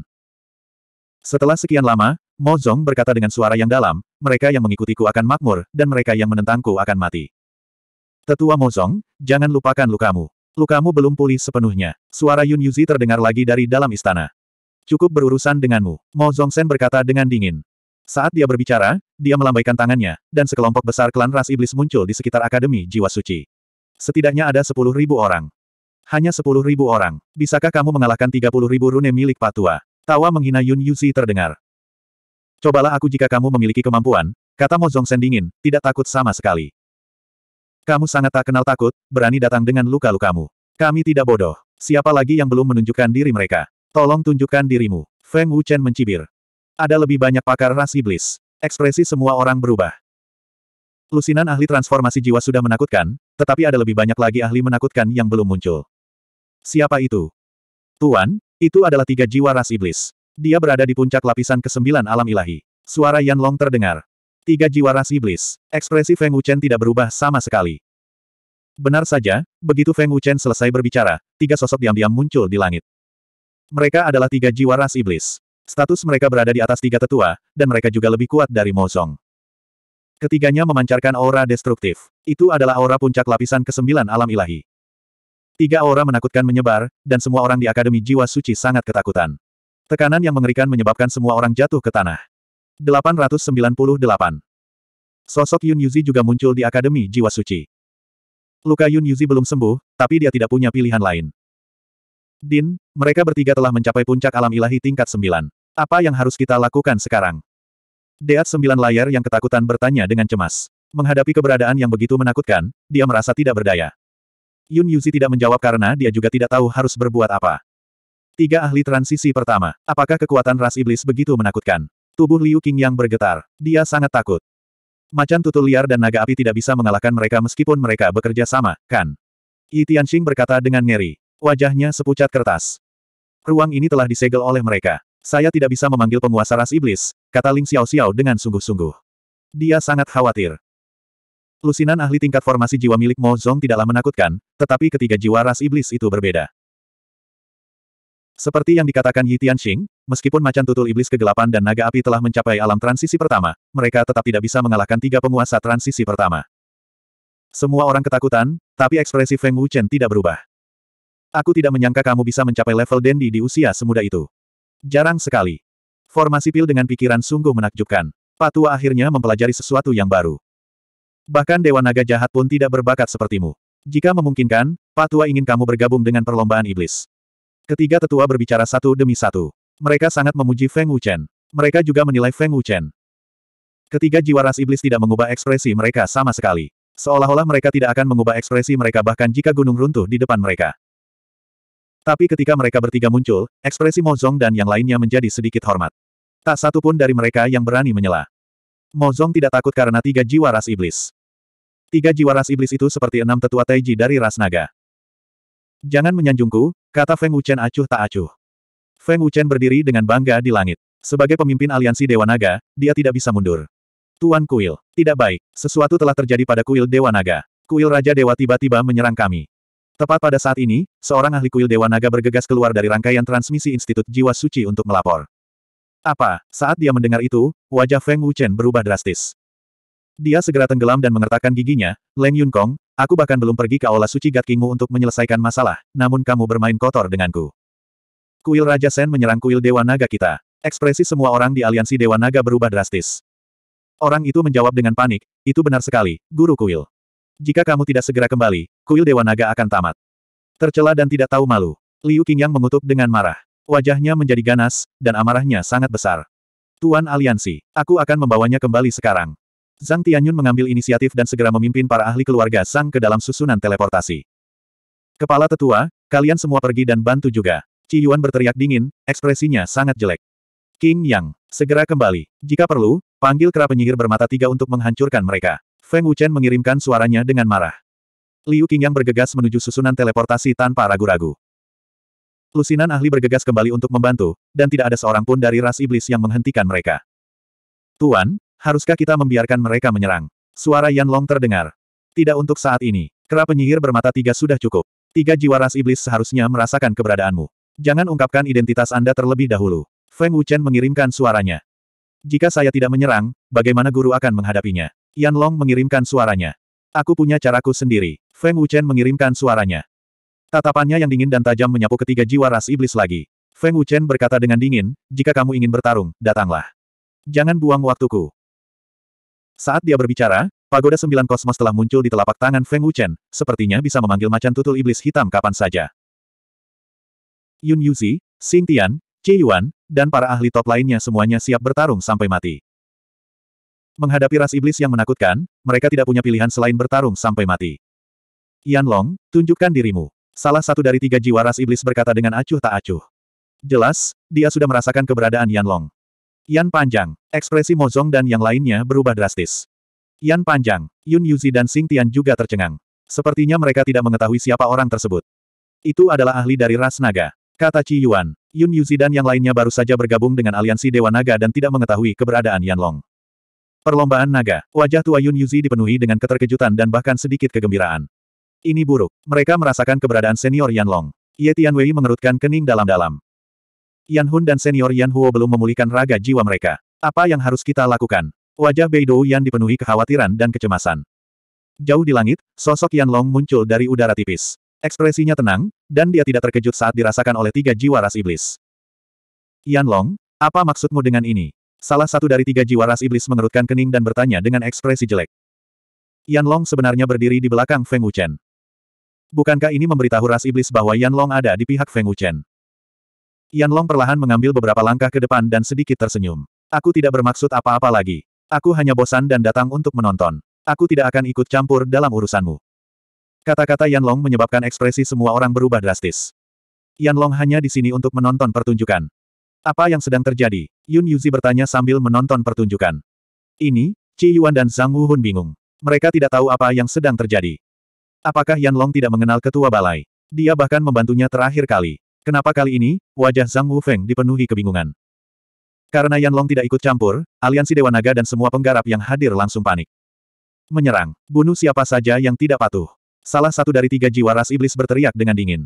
Speaker 1: Setelah sekian lama, Mo Zong berkata dengan suara yang dalam, mereka yang mengikutiku akan makmur, dan mereka yang menentangku akan mati. Tetua Mo Zong, jangan lupakan lukamu. Lukamu belum pulih sepenuhnya. Suara Yun Yuzi terdengar lagi dari dalam istana. Cukup berurusan denganmu, Mo Zong Sen berkata dengan dingin. Saat dia berbicara, dia melambaikan tangannya, dan sekelompok besar klan ras iblis muncul di sekitar Akademi Jiwa Suci. Setidaknya ada sepuluh ribu orang. Hanya sepuluh ribu orang. Bisakah kamu mengalahkan tiga puluh ribu rune milik Patua? Tawa menghina Yun Yuzi terdengar. Cobalah aku jika kamu memiliki kemampuan, kata Mo Sendingin, dingin, tidak takut sama sekali. Kamu sangat tak kenal takut, berani datang dengan luka-lukamu. Kami tidak bodoh. Siapa lagi yang belum menunjukkan diri mereka? Tolong tunjukkan dirimu. Feng Wuchen mencibir. Ada lebih banyak pakar ras iblis. Ekspresi semua orang berubah. Lusinan ahli transformasi jiwa sudah menakutkan, tetapi ada lebih banyak lagi ahli menakutkan yang belum muncul. Siapa itu? Tuan, itu adalah tiga jiwa ras iblis. Dia berada di puncak lapisan kesembilan alam ilahi. Suara Yan Long terdengar. Tiga jiwa ras iblis. Ekspresi Feng Wuchen tidak berubah sama sekali. Benar saja, begitu Feng Wuchen selesai berbicara, tiga sosok diam-diam muncul di langit. Mereka adalah tiga jiwa ras iblis. Status mereka berada di atas tiga tetua, dan mereka juga lebih kuat dari Mozong. Ketiganya memancarkan aura destruktif. Itu adalah aura puncak lapisan kesembilan alam ilahi. Tiga aura menakutkan menyebar, dan semua orang di Akademi Jiwa Suci sangat ketakutan. Tekanan yang mengerikan menyebabkan semua orang jatuh ke tanah. 898. Sosok Yun Yuzi juga muncul di Akademi Jiwa Suci. Luka Yun Yuzi belum sembuh, tapi dia tidak punya pilihan lain. Din, mereka bertiga telah mencapai puncak alam ilahi tingkat 9. Apa yang harus kita lakukan sekarang? Deat sembilan layar yang ketakutan bertanya dengan cemas. Menghadapi keberadaan yang begitu menakutkan, dia merasa tidak berdaya. Yun Yuzi tidak menjawab karena dia juga tidak tahu harus berbuat apa. Tiga ahli transisi pertama, apakah kekuatan ras iblis begitu menakutkan? Tubuh Liu King yang bergetar, dia sangat takut. Macan tutul liar dan naga api tidak bisa mengalahkan mereka meskipun mereka bekerja sama, kan? Yi Tianxing berkata dengan ngeri. Wajahnya sepucat kertas. Ruang ini telah disegel oleh mereka. Saya tidak bisa memanggil penguasa ras iblis, kata Ling Xiao Xiao dengan sungguh-sungguh. Dia sangat khawatir. Lusinan ahli tingkat formasi jiwa milik Mo Zong tidaklah menakutkan, tetapi ketiga jiwa ras iblis itu berbeda. Seperti yang dikatakan Yi Tianxing, meskipun macan tutul iblis kegelapan dan naga api telah mencapai alam transisi pertama, mereka tetap tidak bisa mengalahkan tiga penguasa transisi pertama. Semua orang ketakutan, tapi ekspresi Feng Wuchen tidak berubah. Aku tidak menyangka kamu bisa mencapai level Dendi di usia semuda itu. Jarang sekali. Formasi pil dengan pikiran sungguh menakjubkan. Patua akhirnya mempelajari sesuatu yang baru. Bahkan Dewa Naga jahat pun tidak berbakat sepertimu. Jika memungkinkan, Patua ingin kamu bergabung dengan perlombaan iblis. Ketiga tetua berbicara satu demi satu. Mereka sangat memuji Feng Wuchen. Mereka juga menilai Feng Wuchen. Ketiga jiwa ras iblis tidak mengubah ekspresi mereka sama sekali. Seolah-olah mereka tidak akan mengubah ekspresi mereka bahkan jika gunung runtuh di depan mereka. Tapi ketika mereka bertiga muncul, ekspresi Mozong dan yang lainnya menjadi sedikit hormat. Tak satu pun dari mereka yang berani menyela. Mozong tidak takut karena tiga jiwa ras iblis. Tiga jiwa ras iblis itu seperti enam tetua Taiji dari ras naga. Jangan menyanjungku, kata Feng Wuchen acuh tak acuh. Feng Wuchen berdiri dengan bangga di langit. Sebagai pemimpin aliansi Dewa Naga, dia tidak bisa mundur. Tuan Kuil, tidak baik. Sesuatu telah terjadi pada Kuil Dewa Naga. Kuil Raja Dewa tiba-tiba menyerang kami. Tepat pada saat ini, seorang ahli kuil Dewa Naga bergegas keluar dari rangkaian transmisi Institut Jiwa Suci untuk melapor. Apa? Saat dia mendengar itu, wajah Feng Wuchen berubah drastis. Dia segera tenggelam dan mengertakkan giginya, Leng Yun Kong, aku bahkan belum pergi ke aula suci Gat Kingmu untuk menyelesaikan masalah, namun kamu bermain kotor denganku. Kuil Raja Sen menyerang kuil Dewa Naga kita. Ekspresi semua orang di aliansi Dewa Naga berubah drastis. Orang itu menjawab dengan panik, itu benar sekali, guru kuil. Jika kamu tidak segera kembali, kuil Dewa Naga akan tamat. Tercela dan tidak tahu malu. Liu Qingyang mengutuk dengan marah. Wajahnya menjadi ganas, dan amarahnya sangat besar. Tuan Aliansi, aku akan membawanya kembali sekarang. Zhang Tianyun mengambil inisiatif dan segera memimpin para ahli keluarga Sang ke dalam susunan teleportasi. Kepala tetua, kalian semua pergi dan bantu juga. Ci Yuan berteriak dingin, ekspresinya sangat jelek. King Yang, segera kembali. Jika perlu, panggil kera penyihir bermata tiga untuk menghancurkan mereka. Feng Wuchen mengirimkan suaranya dengan marah. Liu Qingyang bergegas menuju susunan teleportasi tanpa ragu-ragu. Lusinan ahli bergegas kembali untuk membantu, dan tidak ada seorang pun dari ras iblis yang menghentikan mereka. Tuan, haruskah kita membiarkan mereka menyerang? Suara Yan Long terdengar. Tidak untuk saat ini. Kera penyihir bermata tiga sudah cukup. Tiga jiwa ras iblis seharusnya merasakan keberadaanmu. Jangan ungkapkan identitas Anda terlebih dahulu. Feng Wuchen mengirimkan suaranya. Jika saya tidak menyerang, bagaimana guru akan menghadapinya? Yan Long mengirimkan suaranya. Aku punya caraku sendiri. Feng Wuchen mengirimkan suaranya. Tatapannya yang dingin dan tajam menyapu ketiga jiwa ras iblis lagi. Feng Wuchen berkata dengan dingin, jika kamu ingin bertarung, datanglah. Jangan buang waktuku. Saat dia berbicara, pagoda sembilan kosmos telah muncul di telapak tangan Feng Wuchen, sepertinya bisa memanggil macan tutul iblis hitam kapan saja. Yun Yuzi, Xing Tian, Cai Yuan, dan para ahli top lainnya semuanya siap bertarung sampai mati. Menghadapi ras iblis yang menakutkan, mereka tidak punya pilihan selain bertarung sampai mati. Yan Long, tunjukkan dirimu. Salah satu dari tiga jiwa ras iblis berkata dengan acuh tak acuh. Jelas, dia sudah merasakan keberadaan Yan Long. Yan Panjang, ekspresi Mozong dan yang lainnya berubah drastis. Yan Panjang, Yun Yuzi dan Sing Tian juga tercengang. Sepertinya mereka tidak mengetahui siapa orang tersebut. Itu adalah ahli dari ras naga. Kata Ci Yuan, Yun Yuzi dan yang lainnya baru saja bergabung dengan aliansi Dewa Naga dan tidak mengetahui keberadaan Yan Long. Perlombaan naga, wajah tua Yun Yuzi dipenuhi dengan keterkejutan dan bahkan sedikit kegembiraan. Ini buruk. Mereka merasakan keberadaan senior Yan Long. Ye Tianwei mengerutkan kening dalam-dalam. Yan Hun dan senior Yan Huo belum memulihkan raga jiwa mereka. Apa yang harus kita lakukan? Wajah Beidou Yan dipenuhi kekhawatiran dan kecemasan. Jauh di langit, sosok Yan Long muncul dari udara tipis. Ekspresinya tenang, dan dia tidak terkejut saat dirasakan oleh tiga jiwa ras iblis. Yan Long, apa maksudmu dengan ini? Salah satu dari tiga jiwa ras iblis mengerutkan kening dan bertanya dengan ekspresi jelek. Yan Long sebenarnya berdiri di belakang Feng Wuchen. Bukankah ini memberitahu ras iblis bahwa Yan Long ada di pihak Feng Wuchen? Yan Long perlahan mengambil beberapa langkah ke depan dan sedikit tersenyum. Aku tidak bermaksud apa-apa lagi. Aku hanya bosan dan datang untuk menonton. Aku tidak akan ikut campur dalam urusanmu. Kata-kata Yan Long menyebabkan ekspresi semua orang berubah drastis. Yan Long hanya di sini untuk menonton pertunjukan. Apa yang sedang terjadi? Yun Yuzi bertanya sambil menonton pertunjukan. Ini, Ci Yuan dan Zhang Wu Wuhun bingung. Mereka tidak tahu apa yang sedang terjadi. Apakah Yan Long tidak mengenal ketua balai? Dia bahkan membantunya terakhir kali. Kenapa kali ini, wajah Zhang Wu Feng dipenuhi kebingungan. Karena Yan Long tidak ikut campur, aliansi Dewa Naga dan semua penggarap yang hadir langsung panik. Menyerang, bunuh siapa saja yang tidak patuh. Salah satu dari tiga jiwa ras iblis berteriak dengan dingin.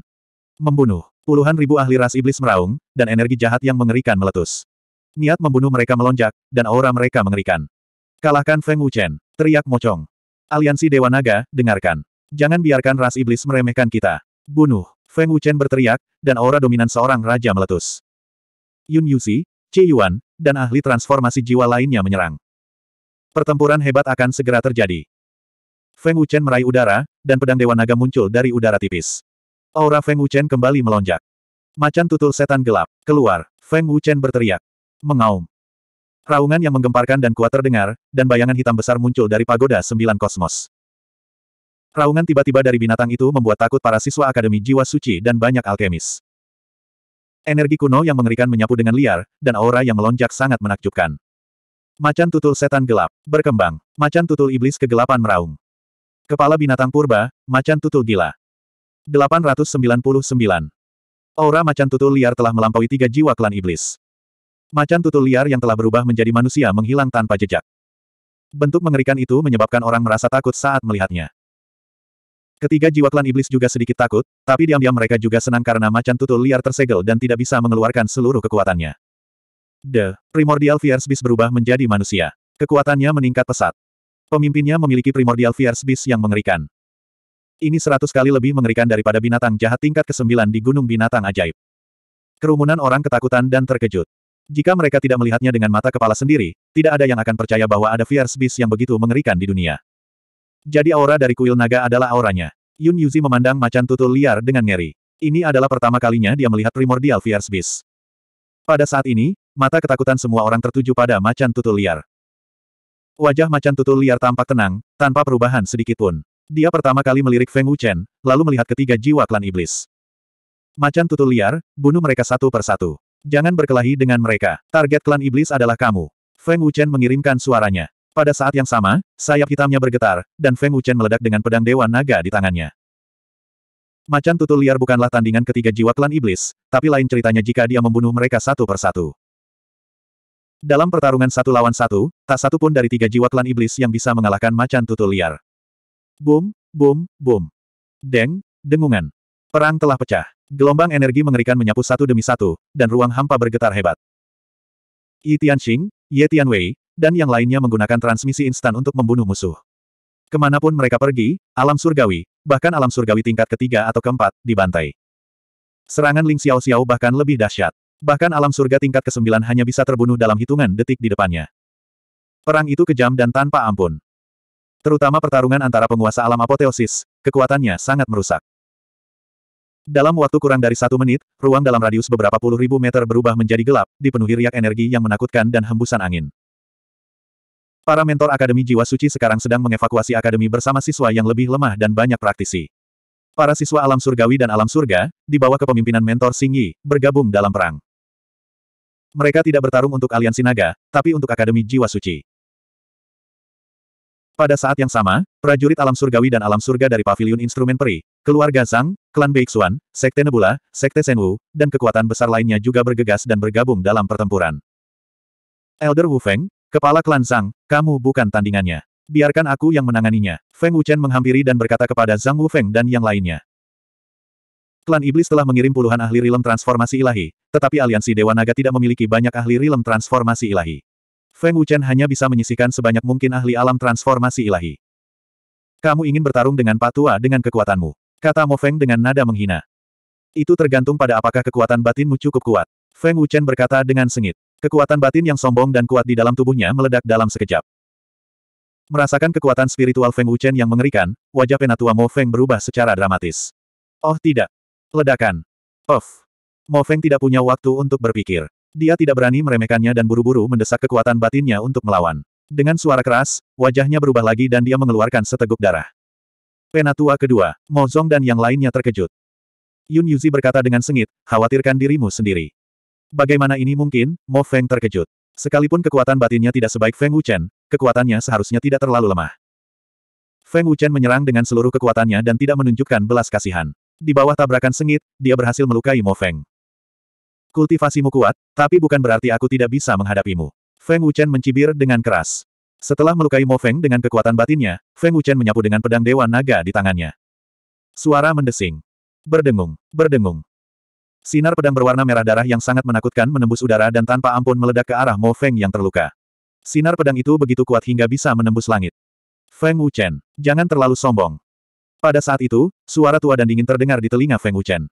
Speaker 1: Membunuh. Puluhan ribu ahli ras iblis meraung, dan energi jahat yang mengerikan meletus. Niat membunuh mereka melonjak, dan aura mereka mengerikan. Kalahkan Feng Wuchen, teriak mocong. Aliansi Dewa Naga, dengarkan. Jangan biarkan ras iblis meremehkan kita. Bunuh. Feng Wuchen berteriak, dan aura dominan seorang raja meletus. Yun Yuxi, Ci Yuan, dan ahli transformasi jiwa lainnya menyerang. Pertempuran hebat akan segera terjadi. Feng Wuchen meraih udara, dan pedang Dewa Naga muncul dari udara tipis. Aura Feng Wuchen kembali melonjak. Macan tutul setan gelap. Keluar. Feng Wuchen berteriak. Mengaum. Raungan yang menggemparkan dan kuat terdengar, dan bayangan hitam besar muncul dari pagoda sembilan kosmos. Raungan tiba-tiba dari binatang itu membuat takut para siswa Akademi Jiwa Suci dan banyak alkemis. Energi kuno yang mengerikan menyapu dengan liar, dan aura yang melonjak sangat menakjubkan. Macan tutul setan gelap, berkembang. Macan tutul iblis kegelapan meraung. Kepala binatang purba, macan tutul gila. 899. Aura macan tutul liar telah melampaui tiga jiwa klan iblis. Macan tutul liar yang telah berubah menjadi manusia menghilang tanpa jejak. Bentuk mengerikan itu menyebabkan orang merasa takut saat melihatnya. Ketiga jiwa klan iblis juga sedikit takut, tapi diam-diam mereka juga senang karena macan tutul liar tersegel dan tidak bisa mengeluarkan seluruh kekuatannya. The Primordial Fierce Beast berubah menjadi manusia. Kekuatannya meningkat pesat. Pemimpinnya memiliki Primordial Fierce Beast yang mengerikan. Ini seratus kali lebih mengerikan daripada binatang jahat tingkat ke-9 di Gunung Binatang Ajaib. Kerumunan orang ketakutan dan terkejut. Jika mereka tidak melihatnya dengan mata kepala sendiri, tidak ada yang akan percaya bahwa ada fierce beast yang begitu mengerikan di dunia. Jadi aura dari kuil naga adalah auranya. Yun Yuzi memandang macan tutul liar dengan ngeri. Ini adalah pertama kalinya dia melihat primordial fierce beast. Pada saat ini, mata ketakutan semua orang tertuju pada macan tutul liar. Wajah macan tutul liar tampak tenang, tanpa perubahan sedikit pun. Dia pertama kali melirik Feng Wuchen, lalu melihat ketiga jiwa klan iblis. Macan tutul liar, bunuh mereka satu per satu. Jangan berkelahi dengan mereka. Target klan iblis adalah kamu. Feng Wuchen mengirimkan suaranya. Pada saat yang sama, sayap hitamnya bergetar, dan Feng Wuchen meledak dengan pedang Dewa Naga di tangannya. Macan tutul liar bukanlah tandingan ketiga jiwa klan iblis, tapi lain ceritanya jika dia membunuh mereka satu per satu. Dalam pertarungan satu lawan satu, tak satu pun dari tiga jiwa klan iblis yang bisa mengalahkan macan tutul liar. Boom, boom, boom. Deng, dengungan. Perang telah pecah. Gelombang energi mengerikan menyapu satu demi satu, dan ruang hampa bergetar hebat. Yi Tianxing, Ye Tianwei, dan yang lainnya menggunakan transmisi instan untuk membunuh musuh. Kemanapun mereka pergi, alam surgawi, bahkan alam surgawi tingkat ketiga atau keempat, dibantai. Serangan Ling Xiao Xiao bahkan lebih dahsyat. Bahkan alam surga tingkat ke-9 hanya bisa terbunuh dalam hitungan detik di depannya. Perang itu kejam dan tanpa ampun. Terutama pertarungan antara penguasa alam apoteosis, kekuatannya sangat merusak. Dalam waktu kurang dari satu menit, ruang dalam radius beberapa puluh ribu meter berubah menjadi gelap, dipenuhi riak energi yang menakutkan dan hembusan angin. Para mentor Akademi Jiwa Suci sekarang sedang mengevakuasi Akademi bersama siswa yang lebih lemah dan banyak praktisi. Para siswa alam surgawi dan alam surga, di bawah kepemimpinan mentor Xing bergabung dalam perang. Mereka tidak bertarung untuk aliansi naga, tapi untuk Akademi Jiwa Suci. Pada saat yang sama, prajurit alam surgawi dan alam surga dari paviliun instrumen peri, keluarga Zhang, klan Beixuan, Sekte Nebula, Sekte Senwu, dan kekuatan besar lainnya juga bergegas dan bergabung dalam pertempuran. Elder Wu Feng, kepala klan Zhang, kamu bukan tandingannya. Biarkan aku yang menanganinya. Feng Wuchen menghampiri dan berkata kepada Zhang Wu Feng dan yang lainnya. Klan Iblis telah mengirim puluhan ahli rilem transformasi ilahi, tetapi aliansi Dewa Naga tidak memiliki banyak ahli rilem transformasi ilahi. Feng Wuchen hanya bisa menyisikan sebanyak mungkin ahli alam transformasi ilahi. Kamu ingin bertarung dengan Patua dengan kekuatanmu. Kata Mo Feng dengan nada menghina. Itu tergantung pada apakah kekuatan batinmu cukup kuat. Feng Wuchen berkata dengan sengit. Kekuatan batin yang sombong dan kuat di dalam tubuhnya meledak dalam sekejap. Merasakan kekuatan spiritual Feng Wuchen yang mengerikan, wajah penatua Mo Feng berubah secara dramatis. Oh tidak. Ledakan. Off. Mo Feng tidak punya waktu untuk berpikir. Dia tidak berani meremehkannya dan buru-buru mendesak kekuatan batinnya untuk melawan. Dengan suara keras, wajahnya berubah lagi dan dia mengeluarkan seteguk darah. Penatua kedua, Mozong dan yang lainnya terkejut. Yun Yuzi berkata dengan sengit, khawatirkan dirimu sendiri. Bagaimana ini mungkin, Mo Feng terkejut. Sekalipun kekuatan batinnya tidak sebaik Feng Wuchen, kekuatannya seharusnya tidak terlalu lemah. Feng Wuchen menyerang dengan seluruh kekuatannya dan tidak menunjukkan belas kasihan. Di bawah tabrakan sengit, dia berhasil melukai Mo Feng. Kultivasimu kuat, tapi bukan berarti aku tidak bisa menghadapimu. Feng Wuchen mencibir dengan keras. Setelah melukai Mo Feng dengan kekuatan batinnya, Feng Wuchen menyapu dengan pedang Dewa Naga di tangannya. Suara mendesing. Berdengung, berdengung. Sinar pedang berwarna merah darah yang sangat menakutkan menembus udara dan tanpa ampun meledak ke arah Mo Feng yang terluka. Sinar pedang itu begitu kuat hingga bisa menembus langit. Feng Wuchen, jangan terlalu sombong. Pada saat itu, suara tua dan dingin terdengar di telinga Feng Wuchen.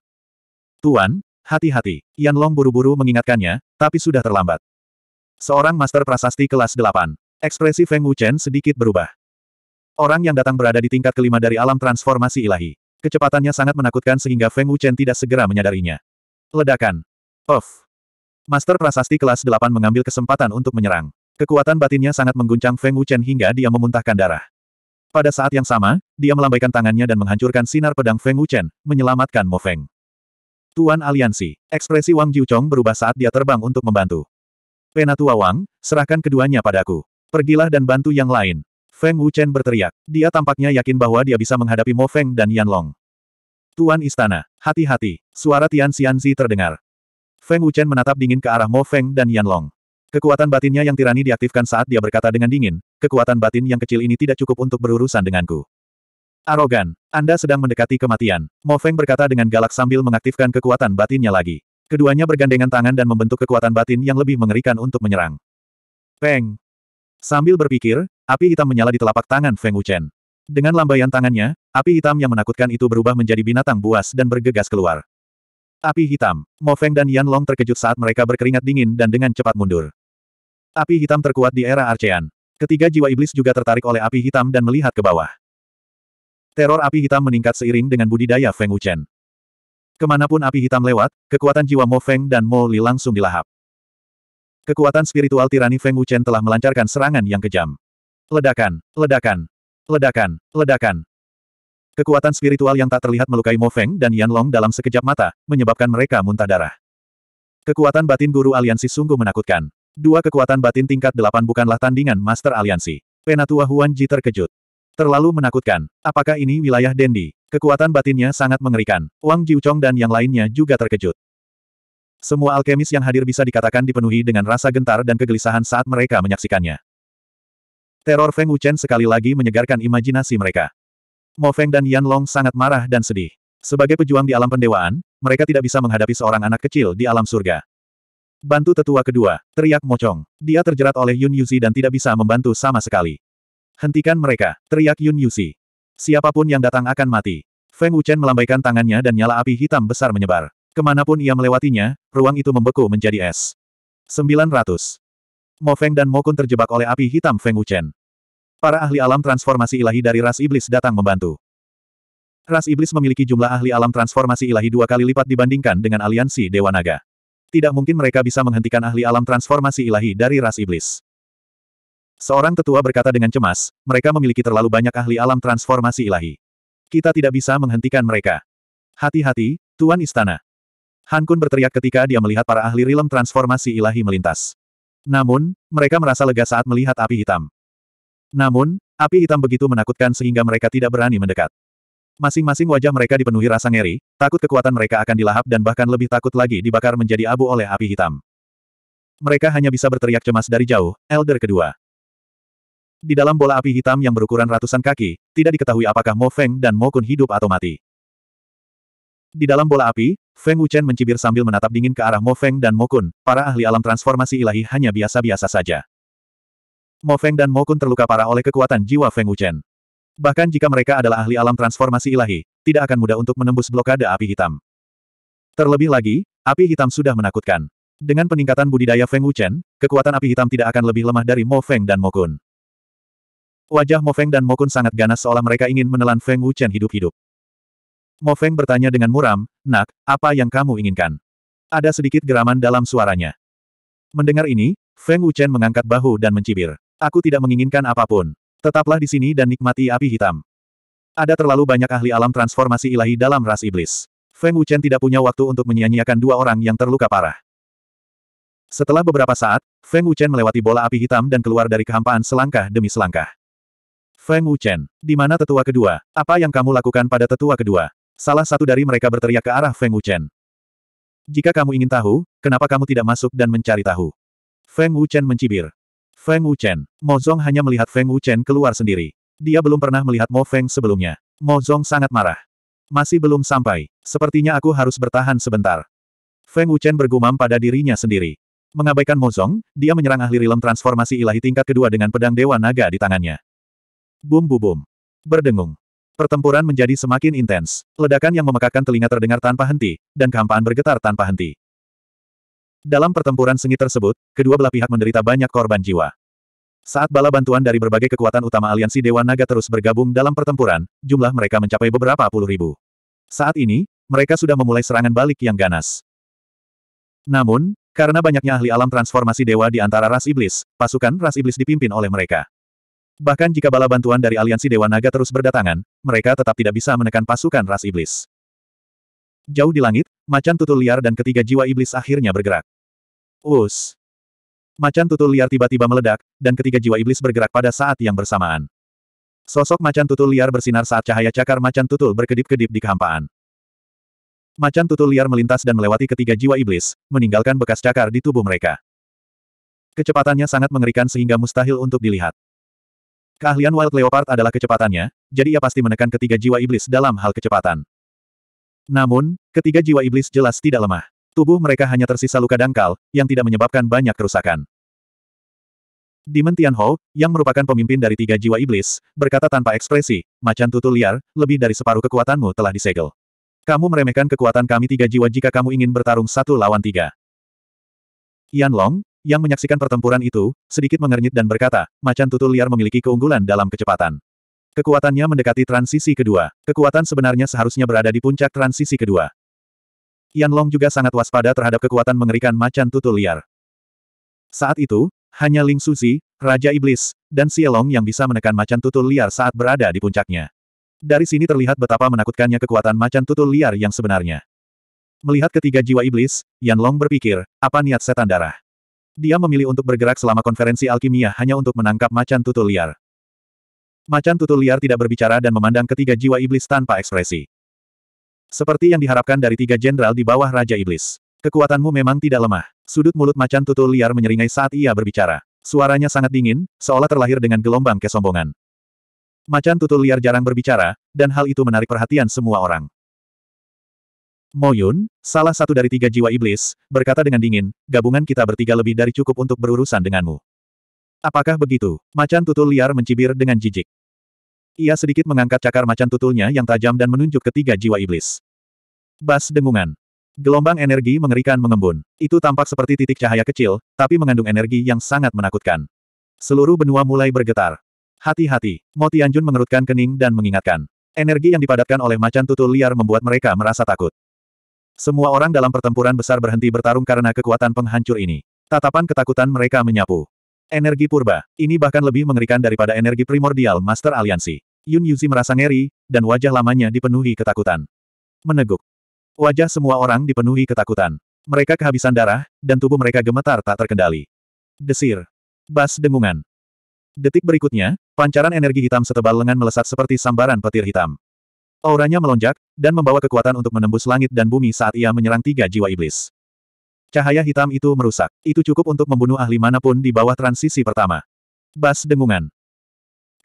Speaker 1: Tuan, Hati-hati, Yan Long buru-buru mengingatkannya, tapi sudah terlambat. Seorang master prasasti kelas 8. Ekspresi Feng Wuchen sedikit berubah. Orang yang datang berada di tingkat kelima dari alam transformasi ilahi. Kecepatannya sangat menakutkan sehingga Feng Wuchen tidak segera menyadarinya. Ledakan. of. Master prasasti kelas 8 mengambil kesempatan untuk menyerang. Kekuatan batinnya sangat mengguncang Feng Wuchen hingga dia memuntahkan darah. Pada saat yang sama, dia melambaikan tangannya dan menghancurkan sinar pedang Feng Wuchen, menyelamatkan Mo Feng. Tuan Aliansi. Ekspresi Wang Jiuchong berubah saat dia terbang untuk membantu. Penatua Wang, serahkan keduanya padaku. Pergilah dan bantu yang lain. Feng Wuchen berteriak. Dia tampaknya yakin bahwa dia bisa menghadapi Mo Feng dan Yan Long. Tuan Istana, hati-hati. Suara Tian Xianzi terdengar. Feng Wuchen menatap dingin ke arah Mo Feng dan Yan Long. Kekuatan batinnya yang tirani diaktifkan saat dia berkata dengan dingin, kekuatan batin yang kecil ini tidak cukup untuk berurusan denganku. Arogan, Anda sedang mendekati kematian. Mo Feng berkata dengan galak sambil mengaktifkan kekuatan batinnya lagi. Keduanya bergandengan tangan dan membentuk kekuatan batin yang lebih mengerikan untuk menyerang. Peng! Sambil berpikir, api hitam menyala di telapak tangan Feng Wuchen. Dengan lambaian tangannya, api hitam yang menakutkan itu berubah menjadi binatang buas dan bergegas keluar. Api hitam, Mo Feng dan Yan Long terkejut saat mereka berkeringat dingin dan dengan cepat mundur. Api hitam terkuat di era arcean. Ketiga jiwa iblis juga tertarik oleh api hitam dan melihat ke bawah. Teror api hitam meningkat seiring dengan budidaya Feng Wuchen. Kemanapun api hitam lewat, kekuatan jiwa Mo Feng dan Mo Li langsung dilahap. Kekuatan spiritual tirani Feng Wuchen telah melancarkan serangan yang kejam. Ledakan, ledakan, ledakan, ledakan. Kekuatan spiritual yang tak terlihat melukai Mo Feng dan Yan Long dalam sekejap mata, menyebabkan mereka muntah darah. Kekuatan batin guru aliansi sungguh menakutkan. Dua kekuatan batin tingkat delapan bukanlah tandingan Master Aliansi. Penatua Huan Ji terkejut. Terlalu menakutkan. Apakah ini wilayah Dendi? Kekuatan batinnya sangat mengerikan. Wang Jiuchong dan yang lainnya juga terkejut. Semua alkemis yang hadir bisa dikatakan dipenuhi dengan rasa gentar dan kegelisahan saat mereka menyaksikannya. Teror Feng Wuchen sekali lagi menyegarkan imajinasi mereka. Mo Feng dan Yan Long sangat marah dan sedih. Sebagai pejuang di alam pendewaan, mereka tidak bisa menghadapi seorang anak kecil di alam surga. Bantu tetua kedua, teriak Mo Chong. Dia terjerat oleh Yun Yuzi dan tidak bisa membantu sama sekali. Hentikan mereka, teriak Yun Yusi. Siapapun yang datang akan mati. Feng Wuchen melambaikan tangannya dan nyala api hitam besar menyebar. Kemanapun ia melewatinya, ruang itu membeku menjadi es. 900. Mo Feng dan Mo Kun terjebak oleh api hitam Feng Wuchen. Para ahli alam transformasi ilahi dari ras iblis datang membantu. Ras iblis memiliki jumlah ahli alam transformasi ilahi dua kali lipat dibandingkan dengan aliansi Dewa Naga. Tidak mungkin mereka bisa menghentikan ahli alam transformasi ilahi dari ras iblis. Seorang tetua berkata dengan cemas, mereka memiliki terlalu banyak ahli alam transformasi ilahi. Kita tidak bisa menghentikan mereka. Hati-hati, Tuan Istana. Han Kun berteriak ketika dia melihat para ahli rilem transformasi ilahi melintas. Namun, mereka merasa lega saat melihat api hitam. Namun, api hitam begitu menakutkan sehingga mereka tidak berani mendekat. Masing-masing wajah mereka dipenuhi rasa ngeri, takut kekuatan mereka akan dilahap dan bahkan lebih takut lagi dibakar menjadi abu oleh api hitam. Mereka hanya bisa berteriak cemas dari jauh, Elder kedua. Di dalam bola api hitam yang berukuran ratusan kaki, tidak diketahui apakah Mo Feng dan Mo Kun hidup atau mati. Di dalam bola api, Feng Wuchen mencibir sambil menatap dingin ke arah Mo Feng dan Mo Kun, para ahli alam transformasi ilahi hanya biasa-biasa saja. Mo Feng dan Mo Kun terluka parah oleh kekuatan jiwa Feng Wuchen. Bahkan jika mereka adalah ahli alam transformasi ilahi, tidak akan mudah untuk menembus blokade api hitam. Terlebih lagi, api hitam sudah menakutkan. Dengan peningkatan budidaya Feng Wuchen, kekuatan api hitam tidak akan lebih lemah dari Mo Feng dan Mo Kun. Wajah Mo Feng dan Mo Kun sangat ganas seolah mereka ingin menelan Feng Wuchen hidup-hidup. Mo Feng bertanya dengan muram, Nak, apa yang kamu inginkan? Ada sedikit geraman dalam suaranya. Mendengar ini, Feng Wuchen mengangkat bahu dan mencibir. Aku tidak menginginkan apapun. Tetaplah di sini dan nikmati api hitam. Ada terlalu banyak ahli alam transformasi ilahi dalam ras iblis. Feng Wuchen tidak punya waktu untuk menyia-nyiakan dua orang yang terluka parah. Setelah beberapa saat, Feng Wuchen melewati bola api hitam dan keluar dari kehampaan selangkah demi selangkah. Feng Wuchen, di mana tetua kedua? Apa yang kamu lakukan pada tetua kedua? Salah satu dari mereka berteriak ke arah Feng Wuchen. Jika kamu ingin tahu, kenapa kamu tidak masuk dan mencari tahu? Feng Wuchen mencibir. Feng Wuchen, Mo Zong hanya melihat Feng Wuchen keluar sendiri. Dia belum pernah melihat Mo Feng sebelumnya. Mo Zong sangat marah. Masih belum sampai, sepertinya aku harus bertahan sebentar. Feng Wuchen bergumam pada dirinya sendiri. Mengabaikan Mo Zong, dia menyerang ahli rilem transformasi ilahi tingkat kedua dengan pedang Dewa Naga di tangannya. Bum bum bum. Berdengung. Pertempuran menjadi semakin intens. Ledakan yang memekakan telinga terdengar tanpa henti, dan kehampaan bergetar tanpa henti. Dalam pertempuran sengit tersebut, kedua belah pihak menderita banyak korban jiwa. Saat bala bantuan dari berbagai kekuatan utama aliansi Dewa Naga terus bergabung dalam pertempuran, jumlah mereka mencapai beberapa puluh ribu. Saat ini, mereka sudah memulai serangan balik yang ganas. Namun, karena banyaknya ahli alam transformasi dewa di antara ras iblis, pasukan ras iblis dipimpin oleh mereka. Bahkan jika bala bantuan dari aliansi Dewa Naga terus berdatangan, mereka tetap tidak bisa menekan pasukan ras iblis. Jauh di langit, macan tutul liar dan ketiga jiwa iblis akhirnya bergerak. Us. Macan tutul liar tiba-tiba meledak, dan ketiga jiwa iblis bergerak pada saat yang bersamaan. Sosok macan tutul liar bersinar saat cahaya cakar macan tutul berkedip-kedip di kehampaan. Macan tutul liar melintas dan melewati ketiga jiwa iblis, meninggalkan bekas cakar di tubuh mereka. Kecepatannya sangat mengerikan sehingga mustahil untuk dilihat. Keahlian Wild Leopard adalah kecepatannya, jadi ia pasti menekan ketiga jiwa iblis dalam hal kecepatan. Namun, ketiga jiwa iblis jelas tidak lemah. Tubuh mereka hanya tersisa luka dangkal, yang tidak menyebabkan banyak kerusakan. Demon Tianho, yang merupakan pemimpin dari tiga jiwa iblis, berkata tanpa ekspresi, macan tutul liar, lebih dari separuh kekuatanmu telah disegel. Kamu meremehkan kekuatan kami tiga jiwa jika kamu ingin bertarung satu lawan tiga. Yan Long, yang menyaksikan pertempuran itu, sedikit mengernyit dan berkata, macan tutul liar memiliki keunggulan dalam kecepatan. Kekuatannya mendekati transisi kedua. Kekuatan sebenarnya seharusnya berada di puncak transisi kedua. Yan Long juga sangat waspada terhadap kekuatan mengerikan macan tutul liar. Saat itu, hanya Ling Suzi, Raja Iblis, dan Xie Long yang bisa menekan macan tutul liar saat berada di puncaknya. Dari sini terlihat betapa menakutkannya kekuatan macan tutul liar yang sebenarnya. Melihat ketiga jiwa iblis, Yan Long berpikir, apa niat setan darah? Dia memilih untuk bergerak selama konferensi alkimia hanya untuk menangkap macan tutul liar. Macan tutul liar tidak berbicara dan memandang ketiga jiwa iblis tanpa ekspresi. Seperti yang diharapkan dari tiga jenderal di bawah Raja Iblis. Kekuatanmu memang tidak lemah. Sudut mulut macan tutul liar menyeringai saat ia berbicara. Suaranya sangat dingin, seolah terlahir dengan gelombang kesombongan. Macan tutul liar jarang berbicara, dan hal itu menarik perhatian semua orang. Moyun, salah satu dari tiga jiwa iblis, berkata dengan dingin, gabungan kita bertiga lebih dari cukup untuk berurusan denganmu. Apakah begitu? Macan tutul liar mencibir dengan jijik. Ia sedikit mengangkat cakar macan tutulnya yang tajam dan menunjuk ke tiga jiwa iblis. Bas dengungan. Gelombang energi mengerikan mengembun. Itu tampak seperti titik cahaya kecil, tapi mengandung energi yang sangat menakutkan. Seluruh benua mulai bergetar. Hati-hati, Mo Tianjun mengerutkan kening dan mengingatkan. Energi yang dipadatkan oleh macan tutul liar membuat mereka merasa takut. Semua orang dalam pertempuran besar berhenti bertarung karena kekuatan penghancur ini. Tatapan ketakutan mereka menyapu. Energi purba. Ini bahkan lebih mengerikan daripada energi primordial Master Aliansi. Yun Yuzi merasa ngeri, dan wajah lamanya dipenuhi ketakutan. Meneguk. Wajah semua orang dipenuhi ketakutan. Mereka kehabisan darah, dan tubuh mereka gemetar tak terkendali. Desir. Bas dengungan. Detik berikutnya, pancaran energi hitam setebal lengan melesat seperti sambaran petir hitam. Auranya melonjak, dan membawa kekuatan untuk menembus langit dan bumi saat ia menyerang tiga jiwa iblis. Cahaya hitam itu merusak. Itu cukup untuk membunuh ahli manapun di bawah transisi pertama. Bas dengungan.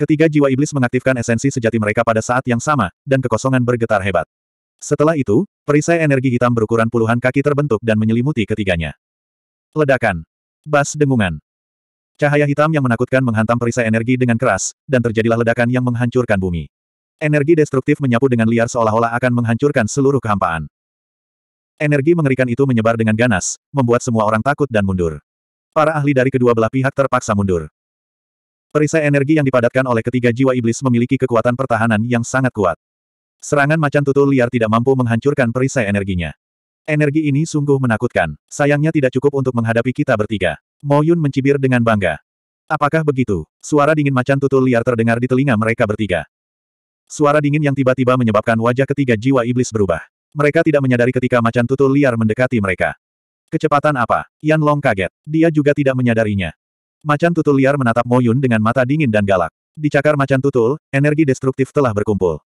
Speaker 1: Ketiga jiwa iblis mengaktifkan esensi sejati mereka pada saat yang sama, dan kekosongan bergetar hebat. Setelah itu, perisai energi hitam berukuran puluhan kaki terbentuk dan menyelimuti ketiganya. Ledakan. Bas dengungan. Cahaya hitam yang menakutkan menghantam perisai energi dengan keras, dan terjadilah ledakan yang menghancurkan bumi. Energi destruktif menyapu dengan liar seolah-olah akan menghancurkan seluruh kehampaan. Energi mengerikan itu menyebar dengan ganas, membuat semua orang takut dan mundur. Para ahli dari kedua belah pihak terpaksa mundur. Perisai energi yang dipadatkan oleh ketiga jiwa iblis memiliki kekuatan pertahanan yang sangat kuat. Serangan macan tutul liar tidak mampu menghancurkan perisai energinya. Energi ini sungguh menakutkan. Sayangnya tidak cukup untuk menghadapi kita bertiga. Mo Yun mencibir dengan bangga. Apakah begitu? Suara dingin macan tutul liar terdengar di telinga mereka bertiga. Suara dingin yang tiba-tiba menyebabkan wajah ketiga jiwa iblis berubah. Mereka tidak menyadari ketika macan tutul liar mendekati mereka. Kecepatan apa? Yan Long kaget. Dia juga tidak menyadarinya. Macan tutul liar menatap Moyun dengan mata dingin dan galak. Di cakar macan tutul, energi destruktif telah berkumpul.